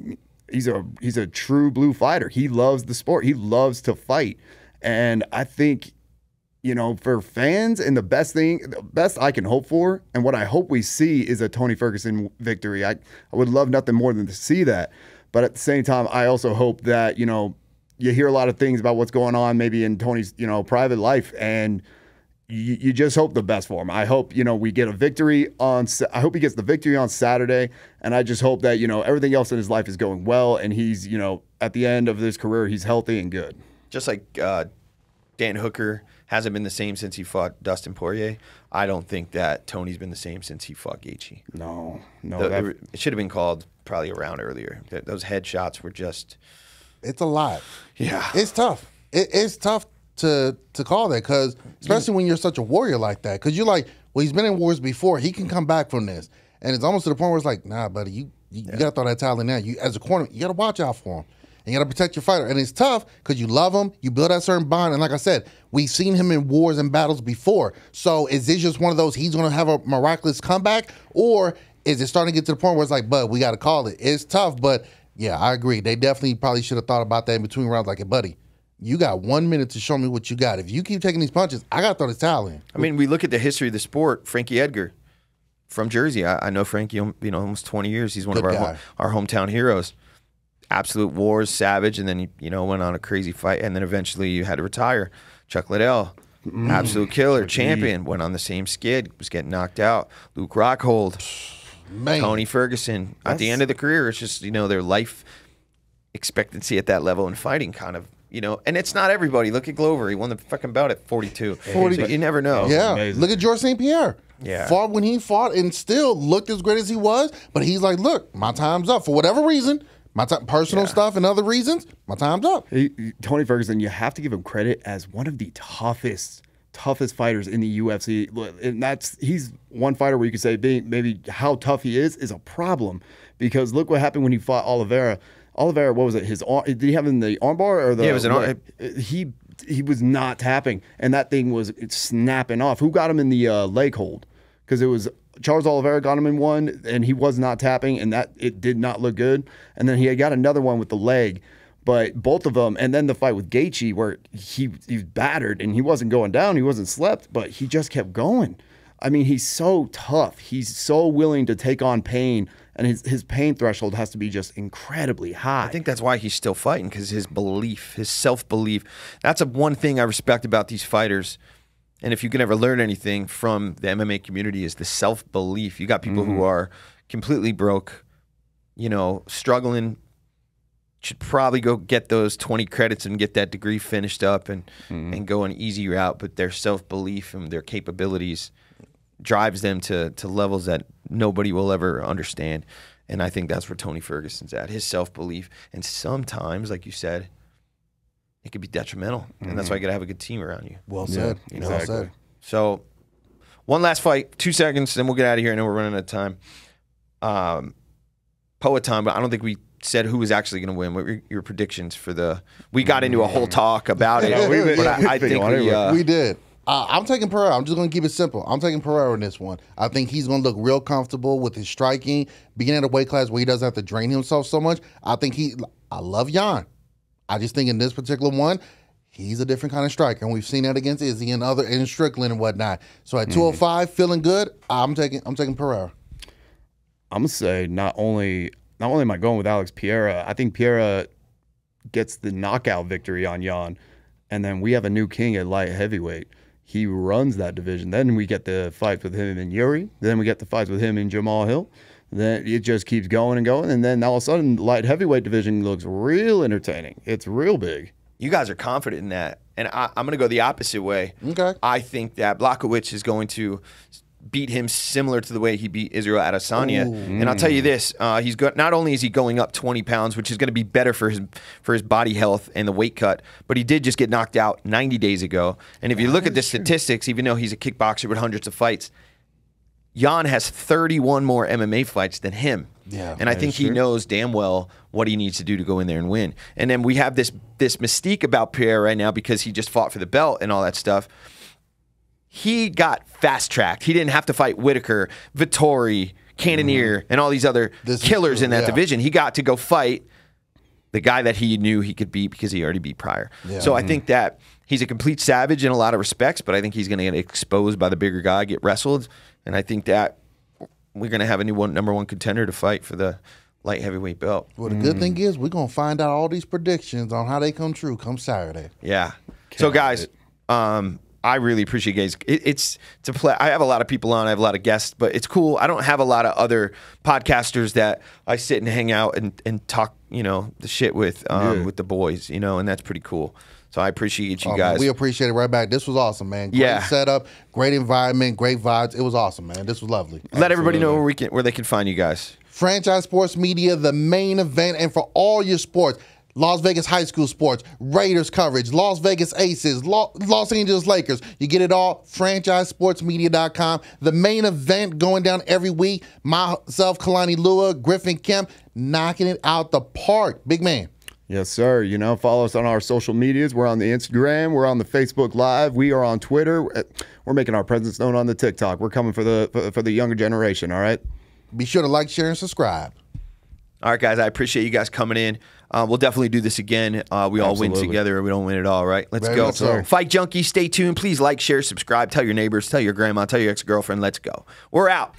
he's a he's a true blue fighter. He loves the sport. He loves to fight, and I think you know for fans and the best thing, the best I can hope for, and what I hope we see is a Tony Ferguson victory. I I would love nothing more than to see that, but at the same time, I also hope that you know you hear a lot of things about what's going on maybe in Tony's, you know, private life and you, you just hope the best for him. I hope, you know, we get a victory on I hope he gets the victory on Saturday and I just hope that, you know, everything else in his life is going well and he's, you know, at the end of his career he's healthy and good. Just like uh, Dan Hooker hasn't been the same since he fought Dustin Poirier. I don't think that Tony's been the same since he fought Gaethje. No, no, the, it should have been called probably a round earlier. Those headshots were just it's a lot. Yeah, it's tough. It, it's tough to to call that because especially when you're such a warrior like that because you're like well he's been in wars before he can come back from this and it's almost to the point where it's like nah buddy you you, yeah. you gotta throw that towel in now you as a corner you gotta watch out for him and you gotta protect your fighter and it's tough because you love him you build that certain bond and like I said we've seen him in wars and battles before so is this just one of those he's gonna have a miraculous comeback or is it starting to get to the point where it's like bud we gotta call it it's tough but yeah, I agree. They definitely probably should have thought about that in between rounds. Like, hey, buddy, you got one minute to show me what you got. If you keep taking these punches, I got to throw the towel in. I mean, we look at the history of the sport. Frankie Edgar from Jersey. I, I know Frankie, um, you know, almost 20 years. He's one Good of our, our hometown heroes. Absolute wars, savage, and then, you know, went on a crazy fight. And then eventually you had to retire. Chuck Liddell, mm. absolute killer, champion, went on the same skid, was getting knocked out. Luke Rockhold Man. Tony Ferguson. That's... At the end of the career, it's just, you know, their life expectancy at that level and fighting kind of you know, and it's not everybody. Look at Glover; he won the fucking bout at forty-two. 40, so you never know. Yeah, look at George St. Pierre. Yeah, fought when he fought and still looked as great as he was. But he's like, look, my time's up for whatever reason. My t- personal yeah. stuff and other reasons. My time's up. Tony Ferguson, you have to give him credit as one of the toughest toughest fighters in the UFC. And that's he's one fighter where you could say being, maybe how tough he is is a problem because look what happened when he fought Oliveira. Oliveira, what was it? His arm, did he have in the armbar or the? Yeah, it was an arm. He he was not tapping, and that thing was snapping off. Who got him in the uh, leg hold? Because it was Charles Oliveira got him in one, and he was not tapping, and that it did not look good. And then he had got another one with the leg but both of them, and then the fight with Gaethje, where he he was battered and he wasn't going down, he wasn't slept, but he just kept going. I mean, he's so tough. He's so willing to take on pain, and his, his pain threshold has to be just incredibly high. I think that's why he's still fighting because his belief, his self belief. That's a one thing I respect about these fighters. And if you can ever learn anything from the MMA community, is the self belief. You got people mm -hmm. who mm-hmm. are completely broke, you know, struggling should probably go get those 20 credits and get that degree finished up and mm-hmm. and go an easy route but their self-belief and their capabilities drives them to to levels that nobody will ever understand and I think that's where Tony Ferguson's at his self-belief and sometimes like you said it could be detrimental mm-hmm. and that's why you mm-hmm. got to have a good team around you well said yeah, you know? exactly. well said so one last fight 2 seconds then we'll get out of here and then we're running out of time um Poet time, but I don't think we said who was actually going to win. What were your predictions for the? We got into a whole mm. talk about it. [laughs] we, but I, I think we, uh, we did. Uh, I'm taking Pereira. I'm just going to keep it simple. I'm taking Pereira in this one. I think he's going to look real comfortable with his striking, being at a weight class where he doesn't have to drain himself so much. I think he. I love Jan. I just think in this particular one, he's a different kind of striker, and we've seen that against Izzy and other and Strickland and whatnot. So at 205, mm. mm-hmm. feeling good, I'm taking I'm taking Pereira. I'm gonna say not only not only am I going with Alex Piera, I think Piera gets the knockout victory on Jan, and then we have a new king at light heavyweight. He runs that division. Then we get the fights with him and Yuri. Then we get the fights with him and Jamal Hill. Then it just keeps going and going. And then all of a sudden, light heavyweight division looks real entertaining. It's real big. You guys are confident in that. And I, am going to go the opposite way. Okay. I think that Blakowicz is going to beat him similar to the way he beat Israel Adesanya. Ooh. And I'll tell you this: uh, he's not only is he going up 20 pounds, which is going to be better for his for his body health and the weight cut, but he did just get knocked out 90 days ago. And if you that look at the true. statistics, even though he's a kickboxer with hundreds of fights, Jan has 31 more MMA fights than him. Yeah, and I think he true. knows damn well what he needs to do to go in there and win. And then we have this this mystique about Pierre right now because he just fought for the belt and all that stuff he got fast tracked. He didn't have to fight Whitaker, Vittori, Cannoneer, mm-hmm. and all these other this killers in that yeah. division. He got to go fight the guy that he knew he could beat because he already beat Pryor. Yeah. So mm-hmm. I think that he's a complete savage in a lot of respects, but I think he's going to get exposed by the bigger guy, get wrestled, and I think that we're going to have a new one, number one contender to fight for the light heavyweight belt. Well, the mm. good thing mm. is we're going to find out all these predictions on how they come true come Saturday. Yeah. Can't so guys, um, I really appreciate guys. It, it's to play. I have a lot of people on. I have a lot of guests, but it's cool. I don't have a lot of other podcasters that I sit and hang out and, and talk, you know, the shit with um, yeah. with the boys, you know, and that's pretty cool. So I appreciate you oh, guys. we appreciate it right back. This was awesome, man. Great yeah. setup, great environment, great vibes. It was awesome, man. This was lovely. Let Absolutely. everybody know where we can where they can find you guys. Franchise Sports Media, the main event, and for all your sports. Las Vegas high school sports, Raiders coverage, Las Vegas Aces, Los Angeles Lakers. You get it all, franchisesportsmedia.com. The main event going down every week, myself, Kalani Lua, Griffin Kemp, knocking it out the park. Big man. Yes, sir. You know, follow us on our social medias. We're on the Instagram. We're on the Facebook Live. We are on Twitter. Uh, we're making our presence known on the TikTok. We're coming for the for the younger generation. All right. Be sure to like, share, and subscribe. All right, guys. I appreciate you guys coming in. Uh, we'll definitely do this again. Uh, we all win together. We don't win at all, right? Let's Very go. So. Fight Junkie, stay tuned. Please like, share, subscribe. Tell your neighbors, tell your grandma, tell your ex girlfriend. Let's go. We're out.